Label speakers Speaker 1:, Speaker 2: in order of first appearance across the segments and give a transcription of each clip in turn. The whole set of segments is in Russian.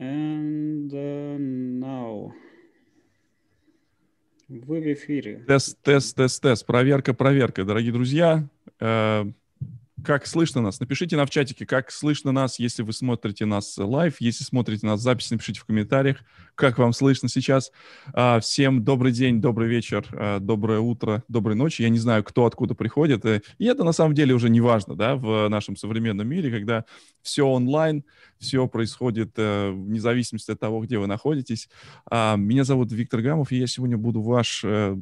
Speaker 1: And uh, now. Вы в эфире.
Speaker 2: Тест, тест, тест, тест. Проверка, проверка, дорогие друзья. Э, как слышно нас? Напишите нам в чатике, как слышно нас, если вы смотрите нас лайв, если смотрите нас запись, напишите в комментариях, как вам слышно сейчас. А, всем добрый день, добрый вечер, а, доброе утро, доброй ночи. Я не знаю, кто откуда приходит. Э, и это на самом деле уже не важно, да, в нашем современном мире, когда все онлайн, все происходит э, вне зависимости от того, где вы находитесь. А, меня зовут Виктор Гамов, и я сегодня буду ваш э,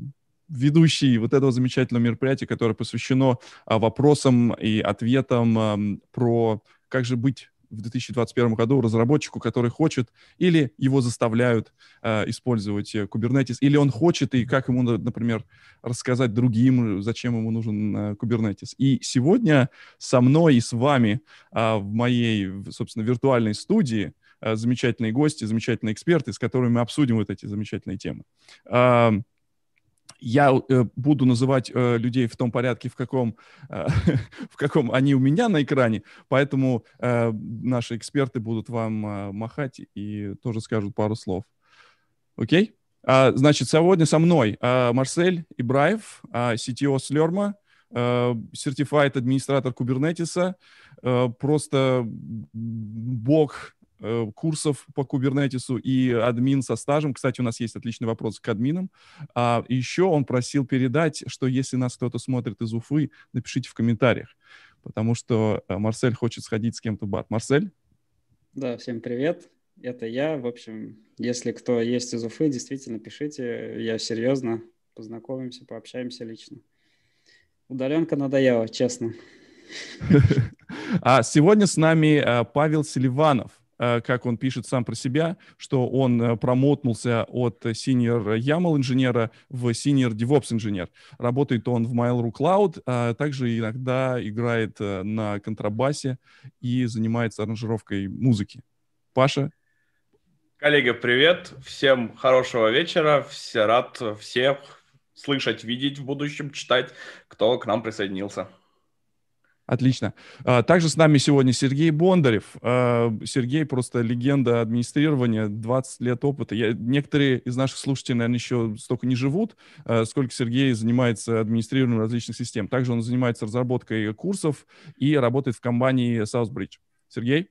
Speaker 2: ведущий вот этого замечательного мероприятия, которое посвящено а, вопросам и ответам про как же быть в 2021 году разработчику, который хочет, или его заставляют а, э, использовать Kubernetes, или он хочет, и как ему, например, рассказать другим, зачем ему нужен э, Kubernetes. И сегодня со мной и с вами э, в моей, собственно, виртуальной студии э, замечательные гости, замечательные эксперты, с которыми мы обсудим вот эти замечательные темы. Э, я э, буду называть э, людей в том порядке, в каком, э, в каком они у меня на экране, поэтому э, наши эксперты будут вам э, махать и тоже скажут пару слов. Окей? А, значит, сегодня со мной а, Марсель Ибраев, а, CTO Слерма, сертифайт администратор Кубернетиса, просто бог Э, курсов по кубернетису и админ со стажем. Кстати, у нас есть отличный вопрос к админам. А еще он просил передать, что если нас кто-то смотрит из Уфы, напишите в комментариях, потому что э, Марсель хочет сходить с кем-то в бар. Марсель?
Speaker 1: Да, всем привет. Это я. В общем, если кто есть из Уфы, действительно пишите. Я серьезно. Познакомимся, пообщаемся лично. Удаленка надоела, честно.
Speaker 2: А сегодня с нами э, Павел Селиванов, Э, как он пишет сам про себя, что он э, промотнулся от senior YAML инженера в senior DevOps инженер. Работает он в Mail.ru Cloud, а также иногда играет э, на контрабасе и занимается аранжировкой музыки. Паша?
Speaker 3: Коллеги, привет. Всем хорошего вечера. Все рад всех слышать, видеть в будущем, читать, кто к нам присоединился.
Speaker 2: Отлично. А, также с нами сегодня Сергей Бондарев. А, Сергей просто легенда администрирования, 20 лет опыта. Я, некоторые из наших слушателей, наверное, еще столько не живут, а, сколько Сергей занимается администрированием различных систем. Также он занимается разработкой курсов и работает в компании Southbridge. Сергей?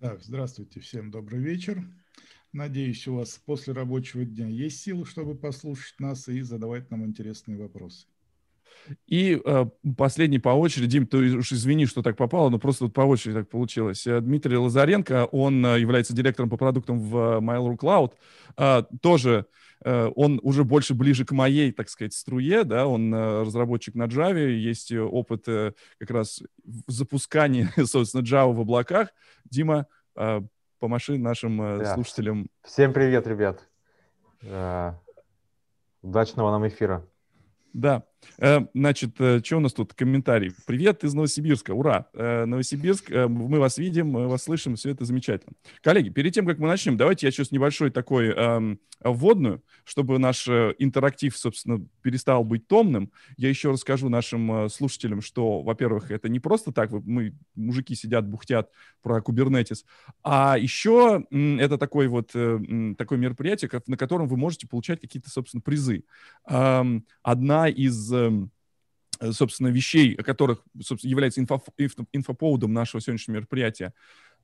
Speaker 4: Да, здравствуйте, всем добрый вечер. Надеюсь, у вас после рабочего дня есть силы, чтобы послушать нас и задавать нам интересные вопросы.
Speaker 2: И э, последний по очереди, Дим, ты уж извини, что так попало, но просто вот по очереди так получилось. Э, Дмитрий Лазаренко, он э, является директором по продуктам в э, Mail.ru Cloud, а, э, тоже он уже больше ближе к моей, так сказать, струе, да, он разработчик на Java, есть опыт как раз запускания, собственно, Java в облаках. Дима,
Speaker 5: помаши нашим да. слушателям. Всем привет, ребят. Удачного нам эфира.
Speaker 2: Да. Э, значит, э, что у нас тут? Комментарий. Привет из Новосибирска. Ура! Э, Новосибирск, мы вас видим, мы вас слышим, все это замечательно. Коллеги, перед тем, как мы начнем, давайте я сейчас небольшой такой эм, вводную, чтобы наш интерактив, собственно, перестал быть томным. Я еще расскажу нашим слушателям, что, во-первых, это не просто так, мы, мужики сидят, бухтят про кубернетис, а еще это такой вот, такое мероприятие, на котором вы можете получать какие-то, собственно, призы. Эм, одна из Э, собственно, вещей, о которых собственно, является инфоповодом нашего сегодняшнего мероприятия,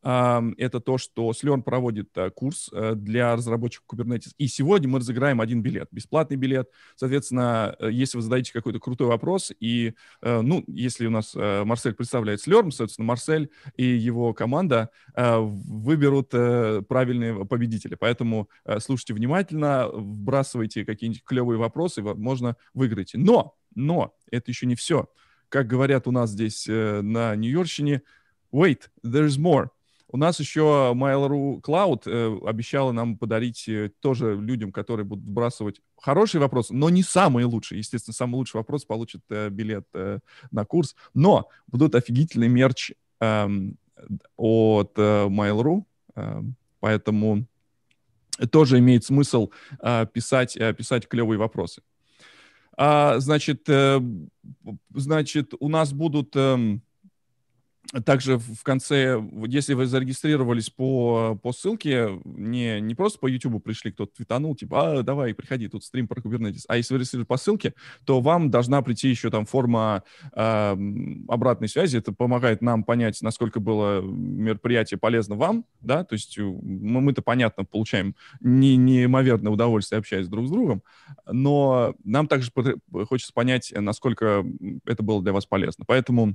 Speaker 2: это то, что Slurn проводит э, курс э, для разработчиков Kubernetes. И сегодня мы разыграем один билет, бесплатный билет. Соответственно, если вы задаете какой-то крутой вопрос, и, ну, если у нас Марсель представляет Slurn, соответственно, Марсель и его команда выберут правильные победители. Поэтому слушайте внимательно, вбрасывайте какие-нибудь клевые вопросы, возможно, выиграете. Но но это еще не все. Как говорят у нас здесь э, на Нью-Йоркщине, wait, there's more. У нас еще Mail.ru Cloud э, обещала нам подарить э, тоже людям, которые будут вбрасывать хороший вопрос, но не самый лучший. Естественно, самый лучший вопрос получит э, билет на курс. Но будут офигительный мерч эм, от Mail.ru, эм, поэтому тоже имеет смысл писать, писать клевые вопросы. А, значит, э, значит, у нас будут эм, также в конце, если вы зарегистрировались по, по ссылке, не, не просто по YouTube пришли, кто-то твитанул, типа, а, давай, приходи, тут стрим про Kubernetes. А если вы регистрировались по ссылке, то вам должна прийти еще там форма э, обратной связи. Это помогает нам понять, насколько было мероприятие полезно вам, да, то есть э, мы, мы-то, понятно, получаем не, неимоверное удовольствие, общаясь друг с другом, но нам также хочется понять, насколько это было для вас полезно. Поэтому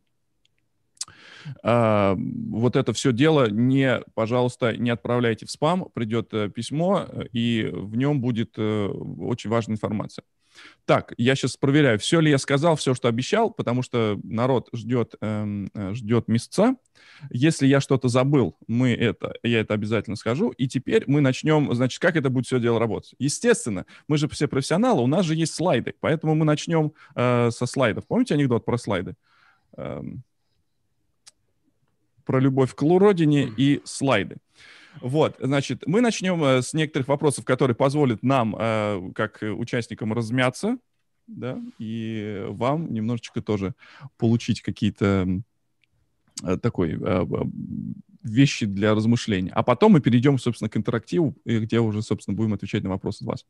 Speaker 2: а, вот это все дело не, пожалуйста, не отправляйте в спам, придет э, письмо, э, и в нем будет э, очень важная информация. Так, я сейчас проверяю, все ли я сказал, все, что обещал, потому что народ ждет, эм, ждет мясца. Если я что-то забыл, мы это, я это обязательно скажу. И теперь мы начнем, значит, как это будет все дело работать. Естественно, мы же все профессионалы, у нас же есть слайды, поэтому мы начнем э, со слайдов. Помните анекдот про слайды? Эм, про любовь к родине и слайды. Вот, значит, мы начнем э, с некоторых вопросов, которые позволят нам, э, как участникам, размяться, да, и вам немножечко тоже получить какие-то э, такой вещи для размышления. А потом мы перейдем, собственно, к интерактиву, где уже, собственно, будем отвечать на вопросы от вас.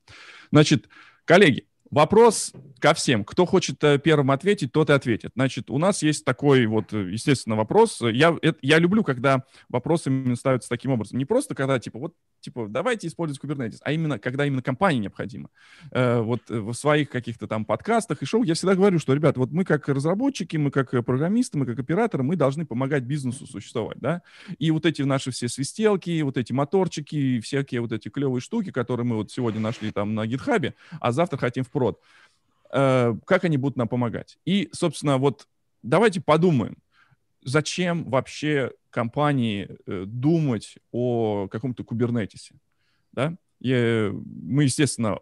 Speaker 2: Значит, коллеги, Вопрос ко всем. Кто хочет э, первым ответить, тот и ответит. Значит, у нас есть такой вот, э, естественно, вопрос. Я, э, я люблю, когда вопросы именно ставятся таким образом. Не просто когда, типа, вот, типа, давайте использовать Kubernetes, а именно, когда именно компании необходимо. вот в своих каких-то там подкастах и шоу я всегда говорю, что, ребят, вот мы как разработчики, мы как программисты, мы как операторы, мы должны помогать бизнесу существовать, да? И вот эти наши все свистелки, вот эти моторчики, всякие вот эти клевые штуки, которые мы вот сегодня нашли там на гитхабе, а завтра хотим в Роспрод, э, как они будут нам помогать. И, собственно, вот давайте подумаем, зачем вообще компании э, думать о каком-то кубернетисе, да? И мы, естественно,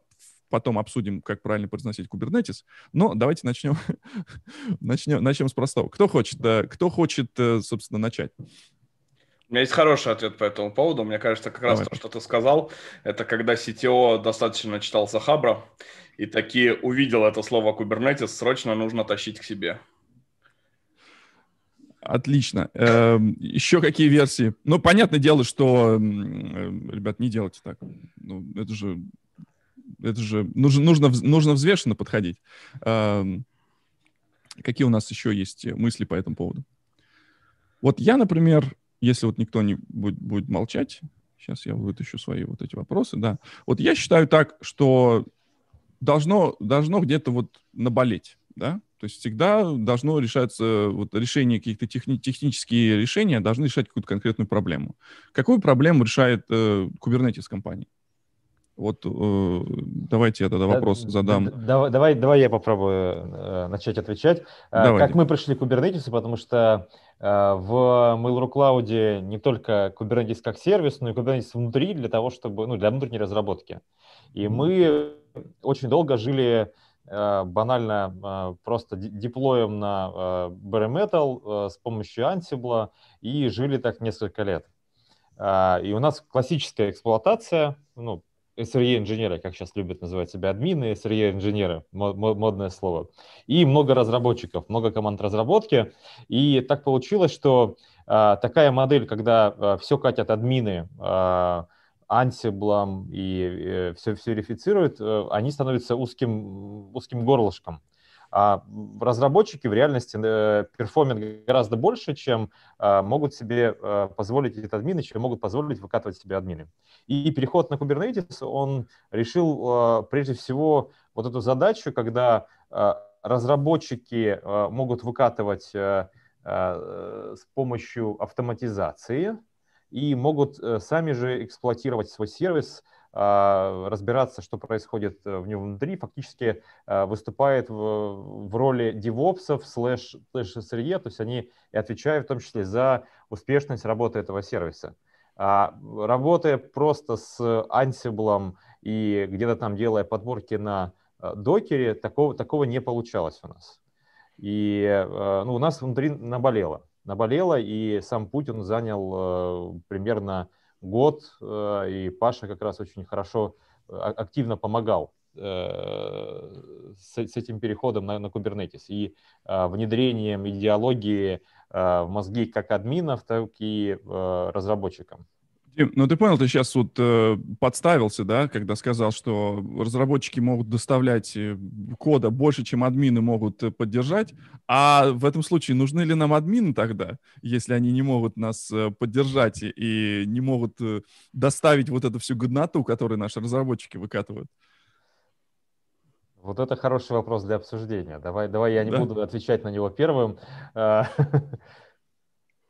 Speaker 2: потом обсудим, как правильно произносить кубернетис Но давайте начнем, начнем, начнем с простого. Кто хочет, кто хочет, э, собственно, начать?
Speaker 3: У меня есть хороший ответ по этому поводу. Мне кажется, как раз Давай. то, что ты сказал, это когда CTO достаточно читал Сахабра и такие увидел это слово Kubernetes, срочно нужно тащить к себе.
Speaker 2: Отлично. Эм, еще какие версии? Ну, понятное дело, что, э, ребят, не делайте так. Ну, это же, это же нужно, нужно, нужно взвешенно подходить. Эм, какие у нас еще есть мысли по этому поводу? Вот я, например, если вот никто не будет, будет молчать, сейчас я вытащу свои вот эти вопросы, да. Вот я считаю так, что должно, должно где-то вот наболеть, да, то есть всегда должно решаться вот решение каких-то техни- технические решения должны решать какую-то конкретную проблему. Какую проблему решает э, Kubernetes компания? Вот э, давайте я тогда вопрос да, задам.
Speaker 5: Да, давай, давай я попробую э, начать отвечать. Э, давай. Как мы пришли к Kubernetes, потому что э, в Mail.ru Cloud не только Kubernetes как сервис, но и Kubernetes внутри для того, чтобы, ну, для внутренней разработки. И мы очень долго жили э, банально э, просто диплоем на bare metal с помощью Ansible и жили так несколько лет. и у нас классическая эксплуатация, ну, SRE-инженеры, как сейчас любят называть себя админы, SRE-инженеры, модное слово, и много разработчиков, много команд разработки. И так получилось, что э, такая модель, когда э, а, все катят админы, э, Ansible и э, все верифицируют, э, они становятся узким, узким горлышком – а разработчики в реальности э, перформят гораздо больше, чем э, могут себе э, позволить админы, чем могут позволить выкатывать себе админы. И переход на Kubernetes, он решил прежде всего вот эту задачу, когда разработчики могут выкатывать с помощью автоматизации и могут сами же эксплуатировать свой сервис а, разбираться, что происходит э, в нем внутри, фактически а, выступает в, в роли девопсов слэш, слэш сырье, то есть они отвечают в том числе за успешность работы этого сервиса. А, работая просто с Ansible и где-то там делая подборки на э, докере, такого, такого не получалось у нас. И э, ну, у нас внутри наболело. Наболело, и сам Путин занял примерно год, э, и Паша как раз очень хорошо, э, а, активно помогал э, с, этим переходом на, на Kubernetes и внедрением идеологии в мозги как админов, так и разработчикам.
Speaker 2: Дим, ну ты понял, ты сейчас вот э, подставился, да, когда сказал, что разработчики могут доставлять э, кода больше, чем админы могут э, поддержать. А в этом случае нужны ли нам админы тогда, если они не могут нас э, поддержать и не могут доставить вот эту всю годноту, которую наши разработчики выкатывают?
Speaker 5: Вот это хороший вопрос для обсуждения. Давай, давай я не да? буду отвечать на него первым. А,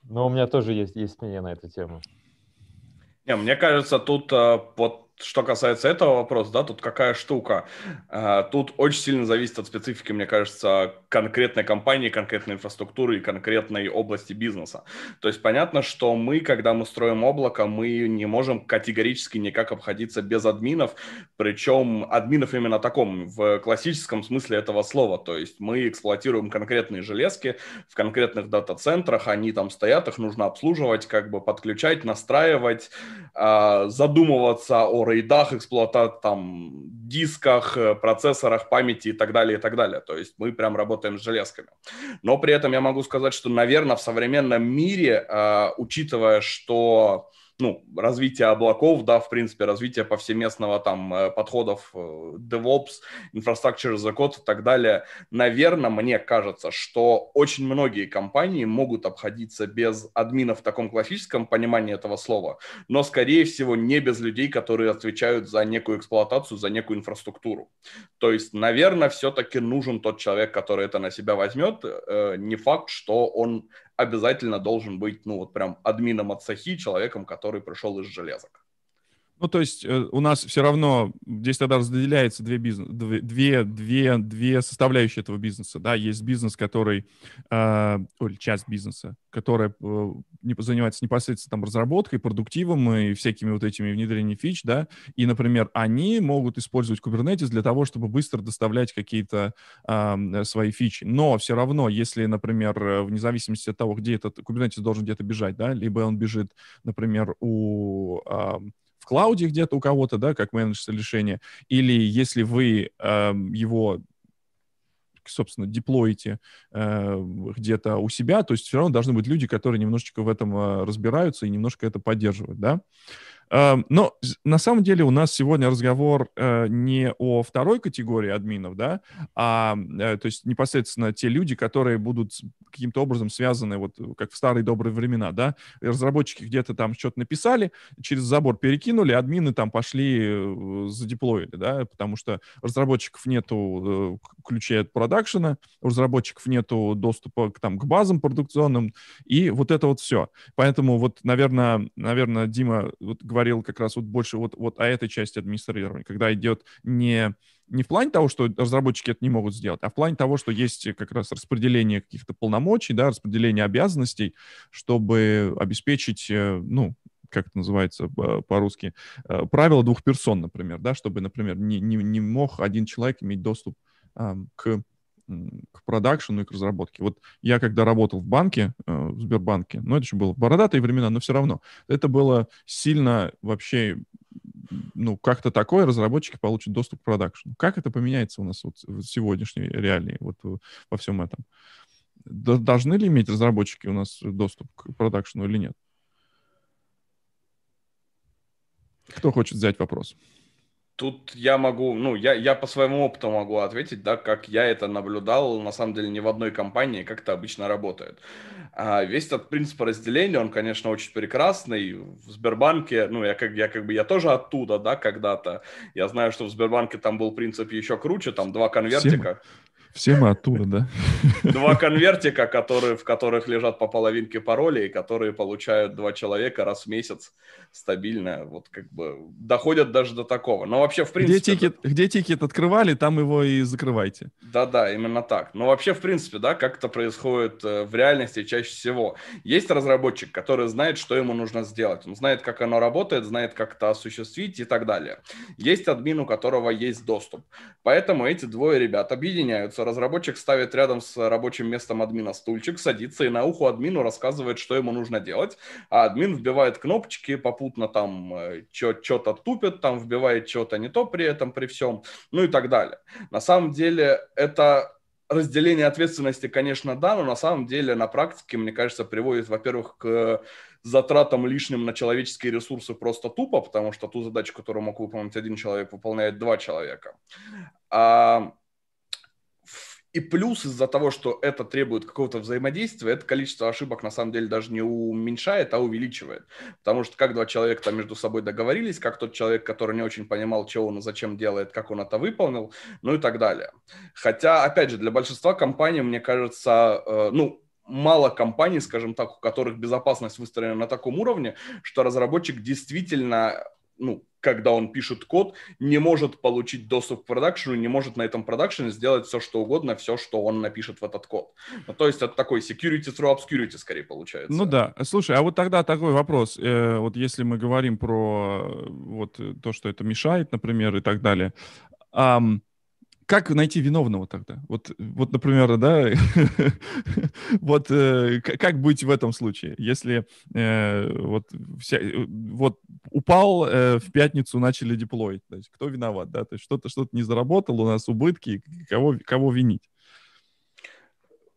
Speaker 5: но у меня тоже есть, есть мнение на эту тему. Не, мне
Speaker 3: кажется, тут под э, что касается этого вопроса, да, тут какая штука? А, тут очень сильно зависит от специфики, мне кажется, конкретной компании, конкретной инфраструктуры и конкретной области бизнеса. То есть понятно, что мы, когда мы строим облако, мы не можем категорически никак обходиться без админов, причем админов именно таком, в классическом смысле этого слова. То есть мы эксплуатируем конкретные железки в конкретных дата-центрах, они там стоят, их нужно обслуживать, как бы подключать, настраивать, а, задумываться о о рейдах, эксплуатат, там, дисках, э, процессорах, памяти и так далее, и так далее. То есть мы прям работаем с железками. Но при этом я могу сказать, что, наверное, в современном мире, э, учитывая, что ну, развитие облаков, да, в принципе, развитие повсеместного там э, подходов э, DevOps, Infrastructure за код и так далее, наверное, мне кажется, что очень многие компании могут обходиться без админа в таком классическом понимании этого слова, но, скорее всего, не без людей, которые отвечают за некую эксплуатацию, за некую инфраструктуру. То есть, наверное, все-таки нужен тот человек, который это на себя возьмет. Э, не факт, что он обязательно должен быть, ну вот прям админом от сахи, человеком, который пришел из железок.
Speaker 2: Ну, то есть э, у нас все равно здесь тогда разделяется две, бизнес, две, две, две составляющие этого бизнеса. Да? Есть бизнес, который, э, или часть бизнеса, которая э, не, занимается непосредственно там, разработкой, продуктивом и всякими вот этими внедрениями фич. Да? И, например, они могут использовать Kubernetes для того, чтобы быстро доставлять какие-то э, свои фичи. Но все равно, если, например, э, вне зависимости от того, где этот Kubernetes должен где-то бежать, да? либо он бежит, например, у... Э, в клауде где-то у кого-то, да, как менеджер решение, или если вы э, его собственно, деплоите э, где-то у себя, то есть все равно должны быть люди, которые немножечко в этом э, разбираются и немножко это поддерживают, да. Эм, но на самом деле у нас сегодня разговор э, не о второй категории админов, да, а э, то есть непосредственно те люди, которые будут каким-то образом связаны, вот как в старые добрые времена, да, разработчики где-то там что-то написали, через забор перекинули, админы там пошли э, задеплоили, да, потому что разработчиков нету ключей от продакшена, у разработчиков нету доступа к, там, к базам продукционным, и вот это вот все. Поэтому вот, наверное, наверное, Дима вот, говорил как раз вот больше вот, вот о этой части администрирования, когда идет не, не в плане того, что разработчики это не могут сделать, а в плане того, что есть как раз распределение каких-то полномочий, да, распределение обязанностей, чтобы обеспечить, э, ну, как это называется э, по-русски, э, правило двух персон, например, да, чтобы, например, не, не, не мог один человек иметь доступ к к продакшену и к разработке. Вот я когда работал в банке, э, в Сбербанке, ну, это еще было бородатые времена, но все равно, это было сильно вообще ну, как-то такое разработчики получат доступ к продакшену. Как это поменяется у нас вот в сегодняшней реалии, вот во всем этом? Должны ли иметь разработчики у нас доступ к продакшену или нет? Кто хочет взять вопрос?
Speaker 3: Тут я могу, ну, я, я по своему опыту могу ответить, да, как я это наблюдал, на самом деле, не в одной компании, как это обычно работает. А весь этот принцип разделения, он, конечно, очень прекрасный. В Сбербанке, ну, я как, я как бы, я тоже оттуда, да, когда-то. Я знаю, что в Сбербанке там был принцип еще круче, там два конвертика. Всем?
Speaker 2: Все мы оттуда, да?
Speaker 3: Два конвертика, которые, в которых лежат по половинке паролей, которые получают два человека раз в месяц стабильно. Вот как бы доходят даже до такого. Но вообще, в принципе... Где
Speaker 2: тикет, это... где тикет открывали, там его и закрывайте.
Speaker 3: Да-да, именно так. Но вообще, в принципе, да, как это происходит э, в реальности чаще всего. Есть разработчик, который знает, что ему нужно сделать. Он знает, как оно работает, знает, как это осуществить и так далее. Есть админ, у которого есть доступ. Поэтому эти двое ребят объединяются, разработчик ставит рядом с рабочим местом админа стульчик, садится и на ухо админу рассказывает, что ему нужно делать. А админ вбивает кнопочки, попутно там э, что-то тупит, там вбивает что-то не то при этом, при всем, ну и так далее. На самом деле это разделение ответственности, конечно, да, но на самом деле на практике, мне кажется, приводит, во-первых, к затратам лишним на человеческие ресурсы просто тупо, потому что ту задачу, которую мог выполнить один человек, выполняет два человека. А и плюс из-за того, что это требует какого-то взаимодействия, это количество ошибок на самом деле даже не уменьшает, а увеличивает. Потому что как два человека там между собой договорились, как тот человек, который не очень понимал, чего он и зачем делает, как он это выполнил, ну и так далее. Хотя, опять же, для большинства компаний, мне кажется, э, ну, мало компаний, скажем так, у которых безопасность выстроена на таком уровне, что разработчик действительно ну, когда он пишет код, не может получить доступ к продакшену, не может на этом продакшене сделать все, что угодно, все, что он напишет в этот код. Ну, то есть это такой security through obscurity скорее получается. Ну
Speaker 2: да. Слушай, а вот тогда такой вопрос. Э, вот если мы говорим про э, вот э, то, что это мешает, например, и так далее. Um, как найти виновного тогда? Вот, вот например, да, вот э, как быть в этом случае, если э, вот, вся, э, вот упал э, в пятницу, начали деплоить, то есть кто виноват, да, то есть что-то что-то не заработал, у нас убытки, кого, кого винить?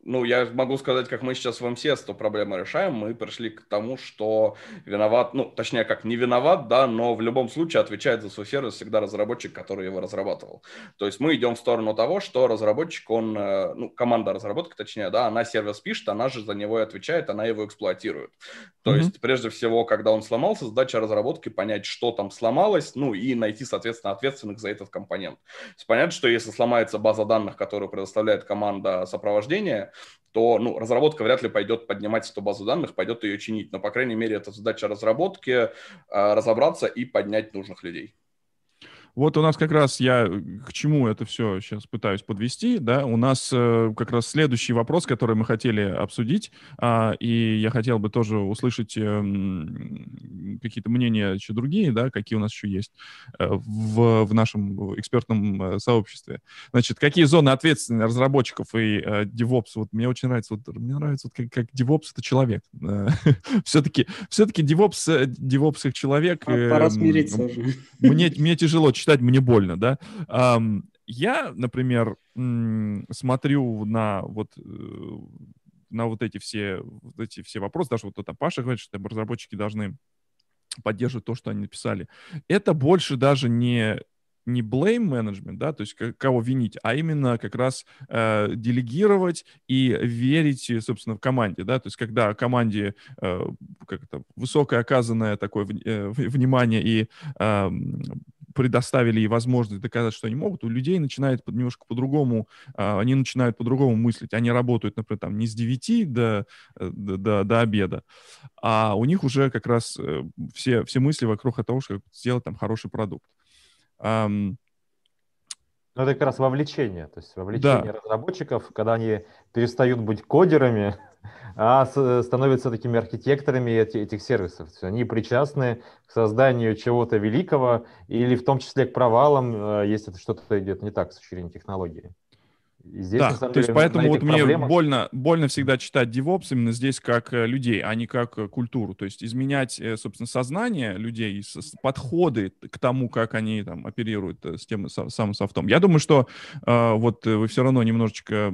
Speaker 3: ну, я могу сказать, как мы сейчас в МСС то проблемы решаем. Мы пришли к тому, что виноват, ну, точнее, как не виноват, да, но в любом случае отвечает за свой сервис всегда разработчик, который его разрабатывал. То есть мы идем в сторону того, что разработчик, он, э, ну, команда разработки, точнее, да, она сервис пишет, она же за него и отвечает, она его эксплуатирует. То mm-hmm. есть, прежде всего, когда он сломался, задача разработки понять, что там сломалось, ну, и найти, соответственно, ответственных за этот компонент. То есть понятно, что если сломается база данных, которую предоставляет команда сопровождения, то ну, разработка вряд ли пойдет поднимать эту базу данных, пойдет ее чинить. Но, по крайней мере, это задача разработки а, разобраться и поднять нужных людей.
Speaker 2: Вот у нас как раз я э, к чему это все сейчас пытаюсь подвести, да, у нас э, как раз следующий вопрос, который мы хотели обсудить, э, и я хотел бы тоже услышать э, какие-то мнения еще другие, да, какие у нас еще есть э, в, в нашем экспертном э, сообществе. Значит, какие зоны ответственности разработчиков и э, DevOps? Вот мне очень нравится, вот мне нравится, вот как, как DevOps это человек. Э, все-таки, все-таки DevOps, э, DevOps человек. Пора смириться Мне, мне тяжело читать мне больно, да. Я, например, смотрю на вот э, на вот эти все, вот эти все вопросы, даже вот это Паша говорит, что разработчики должны поддерживать то, что они написали. Это больше даже не не blame management, да, то есть кого винить, а именно как раз э, делегировать и верить, э, собственно, в команде, да, то есть когда команде э, как то высокое оказанное такое э, внимание и э, предоставили и возможность доказать, что они могут, у людей начинает под, немножко по-другому, а, они начинают по-другому мыслить. Они работают, например, там не с 9 до, э, до, до, до обеда, а у них уже как раз э, все, все мысли вокруг того, что
Speaker 5: сделать там хороший продукт. Эм... Но ну, это как раз вовлечение, то есть вовлечение да. разработчиков, когда они перестают быть кодерами, а э, становятся такими архитекторами этих, сервисов. То есть они причастны к созданию чего-то великого или в том числе к провалам, э, если что-то идет не так с расширением технологии здесь, да, деле, то есть поэтому вот мне проблемах...
Speaker 2: больно, больно всегда читать DevOps именно здесь как э, людей, а не как э, культуру. То есть изменять, э, собственно, сознание людей, подходы к тому, как они там оперируют с тем самым софтом. Я думаю, что вот вы все равно немножечко,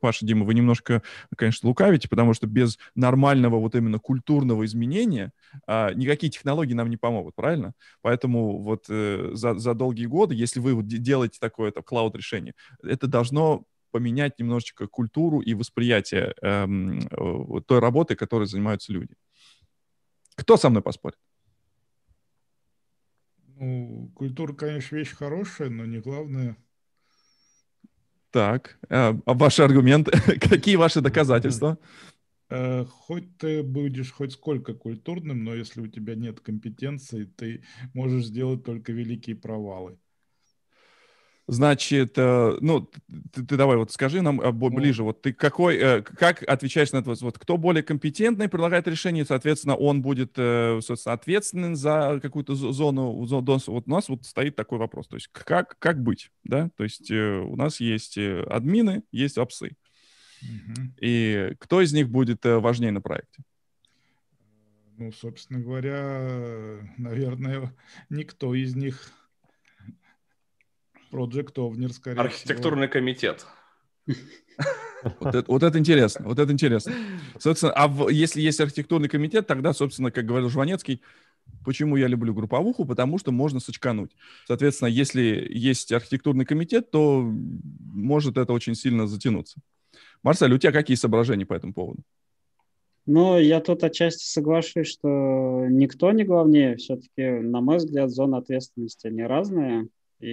Speaker 2: Паша, Дима, вы немножко, конечно, лукавите, потому что без нормального вот именно культурного изменения а, никакие технологии нам не помогут, правильно? Поэтому вот за, за долгие годы, если вы делаете такое там клауд-решение, это должно поменять немножечко культуру и восприятие эм, э, той работы, которой занимаются люди. Кто со мной поспорит?
Speaker 4: Ну, культура, конечно, вещь хорошая, но не главное. Так, э, а ваши аргументы? Какие ваши доказательства? Э, хоть ты будешь хоть сколько культурным, но если у тебя нет компетенции, ты можешь сделать только великие провалы.
Speaker 2: Значит, э, ну, ты, ты давай вот скажи нам э, ближе, вот ты какой, э, как отвечаешь на этот вот кто более компетентный предлагает решение, соответственно, он будет, соответственно, ответственен за какую-то зону, зону, вот у нас вот стоит такой вопрос, то есть как, как быть, да, то есть у нас есть админы, есть апсы, угу. и кто из них будет важнее на проекте?
Speaker 4: Ну, собственно говоря, наверное, никто из них Project Ovner, скорее Архитектурный
Speaker 3: всего. комитет.
Speaker 2: Вот это, интересно, вот это интересно. Собственно, а если есть архитектурный комитет, тогда, собственно, как говорил Жванецкий, почему я люблю групповуху? Потому что можно сочкануть. Соответственно, если есть архитектурный комитет, то может это очень сильно затянуться. Марсель, у тебя какие соображения по этому поводу?
Speaker 1: Ну, я тут отчасти соглашусь, что никто не главнее. Все-таки, на мой взгляд, зоны ответственности не разные. И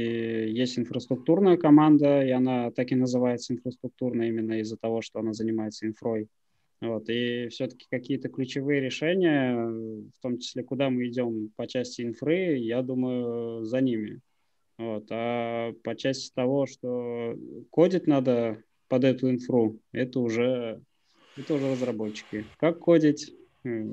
Speaker 1: есть инфраструктурная команда, и она так и называется инфраструктурная именно из-за того, что она занимается инфрой. Вот, и все-таки какие-то ключевые решения, в том числе, куда мы идем по части инфры, я думаю, за ними. Вот, а по части того, что кодить надо под эту инфру, это уже, это уже разработчики. Как кодить, э,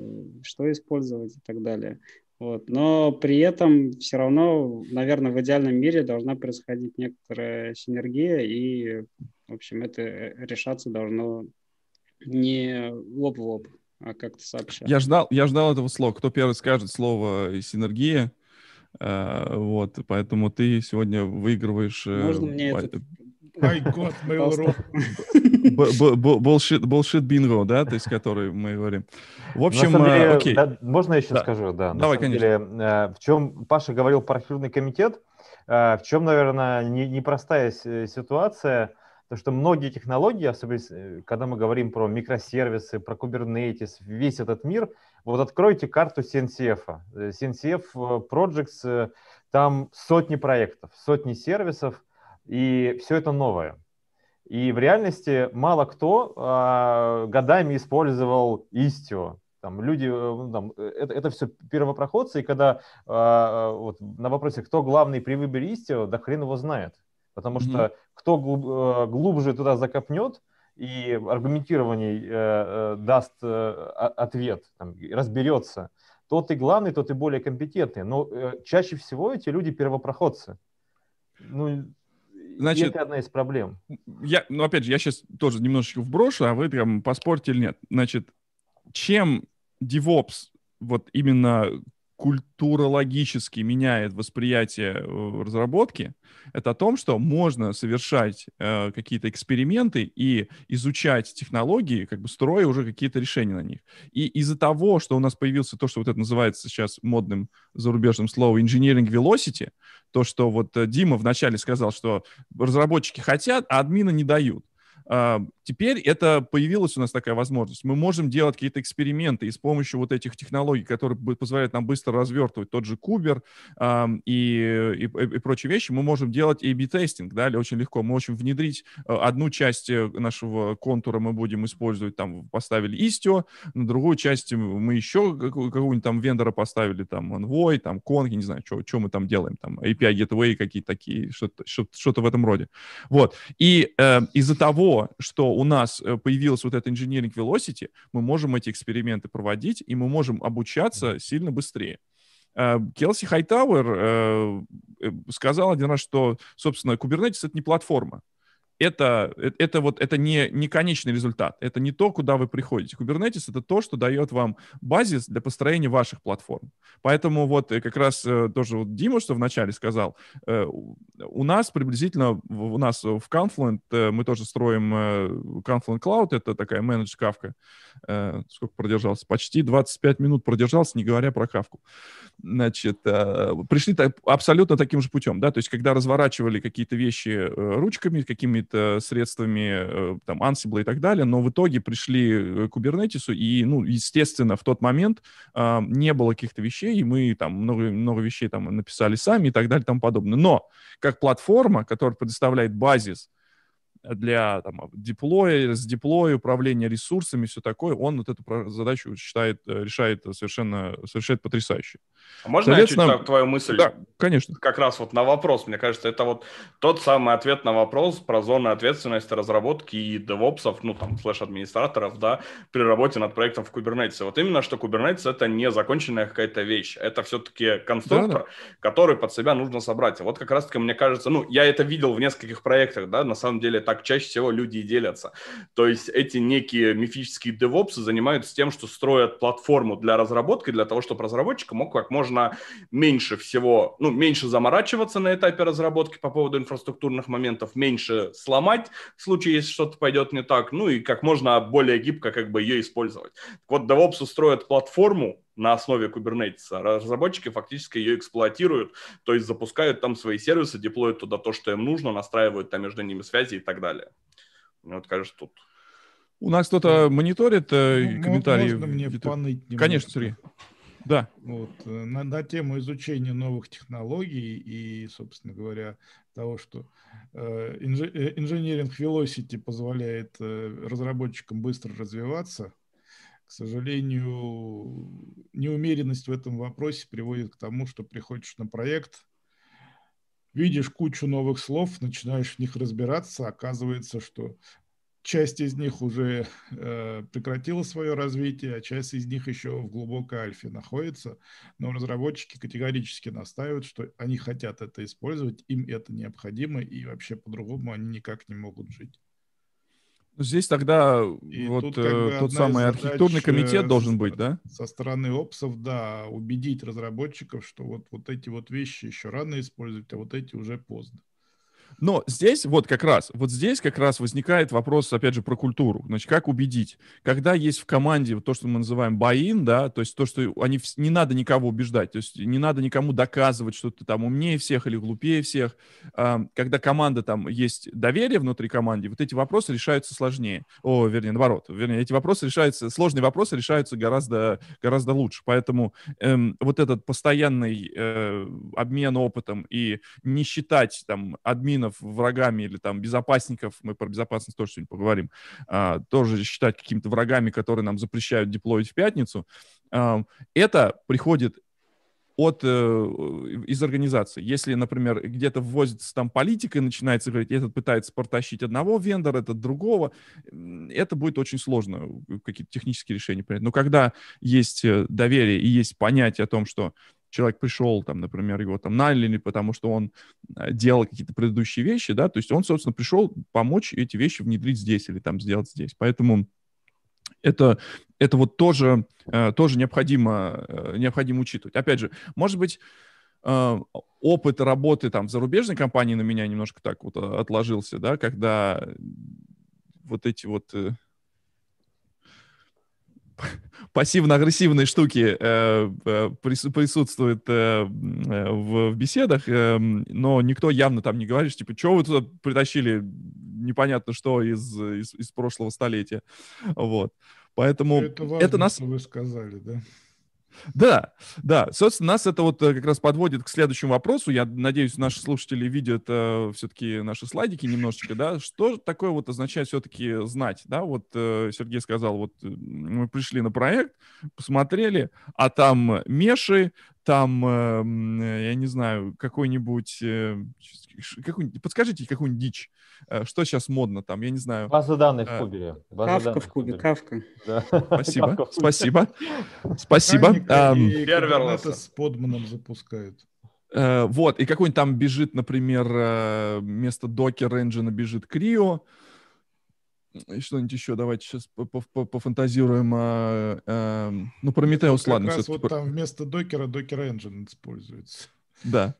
Speaker 1: что использовать и так далее. Вот. Но при этом все равно, наверное, в идеальном мире должна происходить некоторая синергия, и, в общем, это э, решаться должно не лоб в лоб, а как-то сообща. Я
Speaker 2: ждал, я ждал этого слова. Кто первый скажет слово «синергия», э, вот, поэтому ты сегодня выигрываешь... Э, Можно мне этот
Speaker 4: My God, Mail.ru.
Speaker 2: Bullshit bingo, да, то
Speaker 5: есть который мы говорим. В общем, э, окей. можно я еще скажу, да. Давай, конечно. Э, в чем Паша говорил про архивный комитет, э, в чем, наверное, непростая ситуация, то что многие технологии, особенно когда мы говорим про микросервисы, про Kubernetes, весь этот мир, вот откройте карту CNCF. CNCF Projects, там сотни проектов, сотни сервисов, и все это новое. И в реальности мало кто э, годами использовал Istio. Там люди, э, ну, там, э, это, это все первопроходцы, и когда а, э, вот на вопросе, кто главный при выборе Istio, да хрен его знает. Потому mm-hmm. что кто глуб, э, глубже туда закопнет и аргументирований э, даст э, ответ, там, разберется, тот и главный, тот и более компетентный. Но э, чаще всего эти люди первопроходцы. Ну, Значит, это одна из проблем.
Speaker 2: Я, ну, опять же, я сейчас тоже немножечко вброшу, а вы прям поспорьте или нет. Значит, чем DevOps, вот именно культурологически меняет восприятие э, разработки, это о том, что можно совершать э, какие-то эксперименты и изучать технологии, как бы строя уже какие-то решения на них. И из-за того, что у нас появился то, что вот это называется сейчас модным зарубежным словом engineering velocity, то, что вот э, Дима вначале сказал, что разработчики хотят, а админы не дают. А, теперь это появилась у нас такая возможность. Мы можем делать какие-то эксперименты и с помощью вот этих технологий, которые позволяют нам быстро развертывать тот же Кубер и, и, и прочие вещи, мы можем делать A-B-тестинг, да, очень легко. Мы можем внедрить э, одну часть э, нашего контура мы будем использовать, там, поставили Istio, на другую часть мы еще какого-нибудь там вендора поставили, там, Envoy, там, Kong, не знаю, что мы там делаем, там, API Gateway какие-то такие, что-то что в этом роде. Вот. И э, из-за того, что у нас э, появилась вот эта инженеринг velocity, мы можем эти эксперименты проводить, и мы можем обучаться сильно быстрее. Э, Келси Хайтауэр э, сказал один раз, что, собственно, Kubernetes — это не платформа это, э, это вот это не, не конечный результат, это не то, куда вы приходите. Kubernetes — это то, что дает вам базис для построения ваших платформ. Поэтому вот э, как раз э, тоже вот Дима, что вначале сказал, у нас приблизительно, у нас в Confluent мы тоже строим Confluent Cloud, это такая менедж кавка. Сколько продержался? Почти 25 минут продержался, не говоря про кавку. Значит, пришли абсолютно таким же путем, да, то есть когда разворачивали какие-то вещи ручками, какими-то какими-то э, средствами, э, там, Ansible и так далее, но в итоге пришли э, к Kubernetes, и, ну, естественно, в тот момент э, не было каких-то вещей, и мы там много, много вещей там написали сами и так далее и тому подобное. Но как платформа, которая предоставляет базис, для там, а, диплоя с деплоя, управления ресурсами, все такое, он вот эту задачу считает, э, решает совершенно, совершает потрясающе.
Speaker 3: А можно я чуть твою мысль? Да, конечно. Как раз вот на вопрос, мне кажется, это вот тот самый ответ на вопрос про зоны ответственности разработки и девопсов, ну там, слэш-администраторов, да, при работе над проектом в Kubernetes. Вот именно, что Kubernetes это не законченная какая-то вещь, это все-таки конструктор, да, да. который под себя нужно собрать. вот как раз-таки, мне кажется, ну, я это видел в нескольких проектах, да, на самом деле это так чаще всего люди и делятся. То есть эти некие мифические девопсы занимаются тем, что строят платформу для разработки, для того, чтобы разработчик мог как можно меньше всего, ну, меньше заморачиваться на этапе разработки по поводу инфраструктурных моментов, меньше сломать в случае, если что-то пойдет не так, ну и как можно более гибко как бы ее использовать. вот DevOps устроит платформу, на основе Kubernetes. А разработчики фактически ее эксплуатируют, то есть запускают там свои сервисы, деплоят туда то, что им нужно, настраивают там между ними связи и так далее. Мне вот кажется, тут
Speaker 2: у нас кто-то ну, мониторит
Speaker 4: э, ну, комментарии? Можно мне поныть Конечно, Сергей. Да.
Speaker 3: Вот, э, на, на тему
Speaker 4: изучения новых технологий и, собственно говоря, того, что инженеринг э, э velocity позволяет э, разработчикам быстро развиваться, к сожалению, неумеренность в этом вопросе приводит к тому, что приходишь на проект, видишь кучу новых слов, начинаешь в них разбираться, оказывается, что часть из них уже э, прекратила свое развитие, а часть из них еще в глубокой альфе находится. Но разработчики категорически настаивают, что они хотят это использовать, им это необходимо, и вообще по-другому они никак не могут жить.
Speaker 2: Здесь тогда и вот тут, э, как бы, тот самый архитектурный комитет э, должен быть, да?
Speaker 4: Со стороны опсов, да, убедить разработчиков, что вот, вот эти вот вещи еще рано использовать, а вот эти уже поздно. Но здесь вот
Speaker 2: как раз, вот здесь как раз возникает вопрос, опять же, про культуру. Значит, как убедить? Когда есть в команде то, что мы называем боин, да, то есть то, что они, не надо никого убеждать, то есть не надо никому доказывать, что ты там умнее всех или глупее всех. А, когда команда там есть доверие внутри команды, вот эти вопросы решаются сложнее. О, вернее, наоборот. Вернее, эти вопросы решаются, сложные вопросы решаются гораздо, гораздо лучше. Поэтому эм, вот этот постоянный э, обмен опытом и не считать там админ путинов врагами или там безопасников, мы про безопасность тоже сегодня поговорим, а, тоже считать какими-то врагами, которые нам запрещают деплоить в пятницу, а, это приходит от, э, из организации. Если, например, где-то ввозится там политика и начинается говорить, этот пытается протащить одного вендора, этот другого, это будет очень сложно э, какие-то технические решения принять. Но когда есть э, доверие и есть понятие о том, что человек пришел, там, например, его там наняли, потому что он э, делал какие-то предыдущие вещи, да, то есть он, собственно, пришел помочь эти вещи внедрить здесь или там сделать здесь. Поэтому это, это вот тоже, э, тоже необходимо, э, необходимо учитывать. Опять же, может быть, опыт работы там в зарубежной компании на меня немножко так вот отложился, да, когда вот эти вот пассивно-агрессивные штуки э, э, присутствуют э, в, беседах, эм, но никто явно там не говорит, типа, что вы туда притащили непонятно что из, из, из прошлого столетия. Вот. Поэтому это, важно, это нас...
Speaker 4: Что вы сказали, да?
Speaker 2: Да, да. Собственно, нас это вот э, как раз подводит к следующему вопросу. Я надеюсь, наши слушатели видят э, все-таки наши слайдики немножечко, да. Что такое вот означает все-таки знать, да? Вот э, Сергей сказал, вот э, мы пришли на проект, посмотрели, а там меши, там, эм, э, я не знаю, какой-нибудь, э, какой подскажите какую-нибудь дичь, э, что сейчас модно там, я не знаю. База данных в Кубере. База кавка в
Speaker 1: Кубе, кавка. Да.
Speaker 4: Спасибо, спасибо, спасибо. Перверлоса. с подманом запускают.
Speaker 2: Вот, и какой-нибудь там бежит, например, вместо докер энджина бежит Крио, что-нибудь еще давайте сейчас пофантазируем.
Speaker 4: А, а
Speaker 2: ну, Прометеус, ладно. Как раз вот там
Speaker 4: вместо докера докер engine используется.
Speaker 2: Да.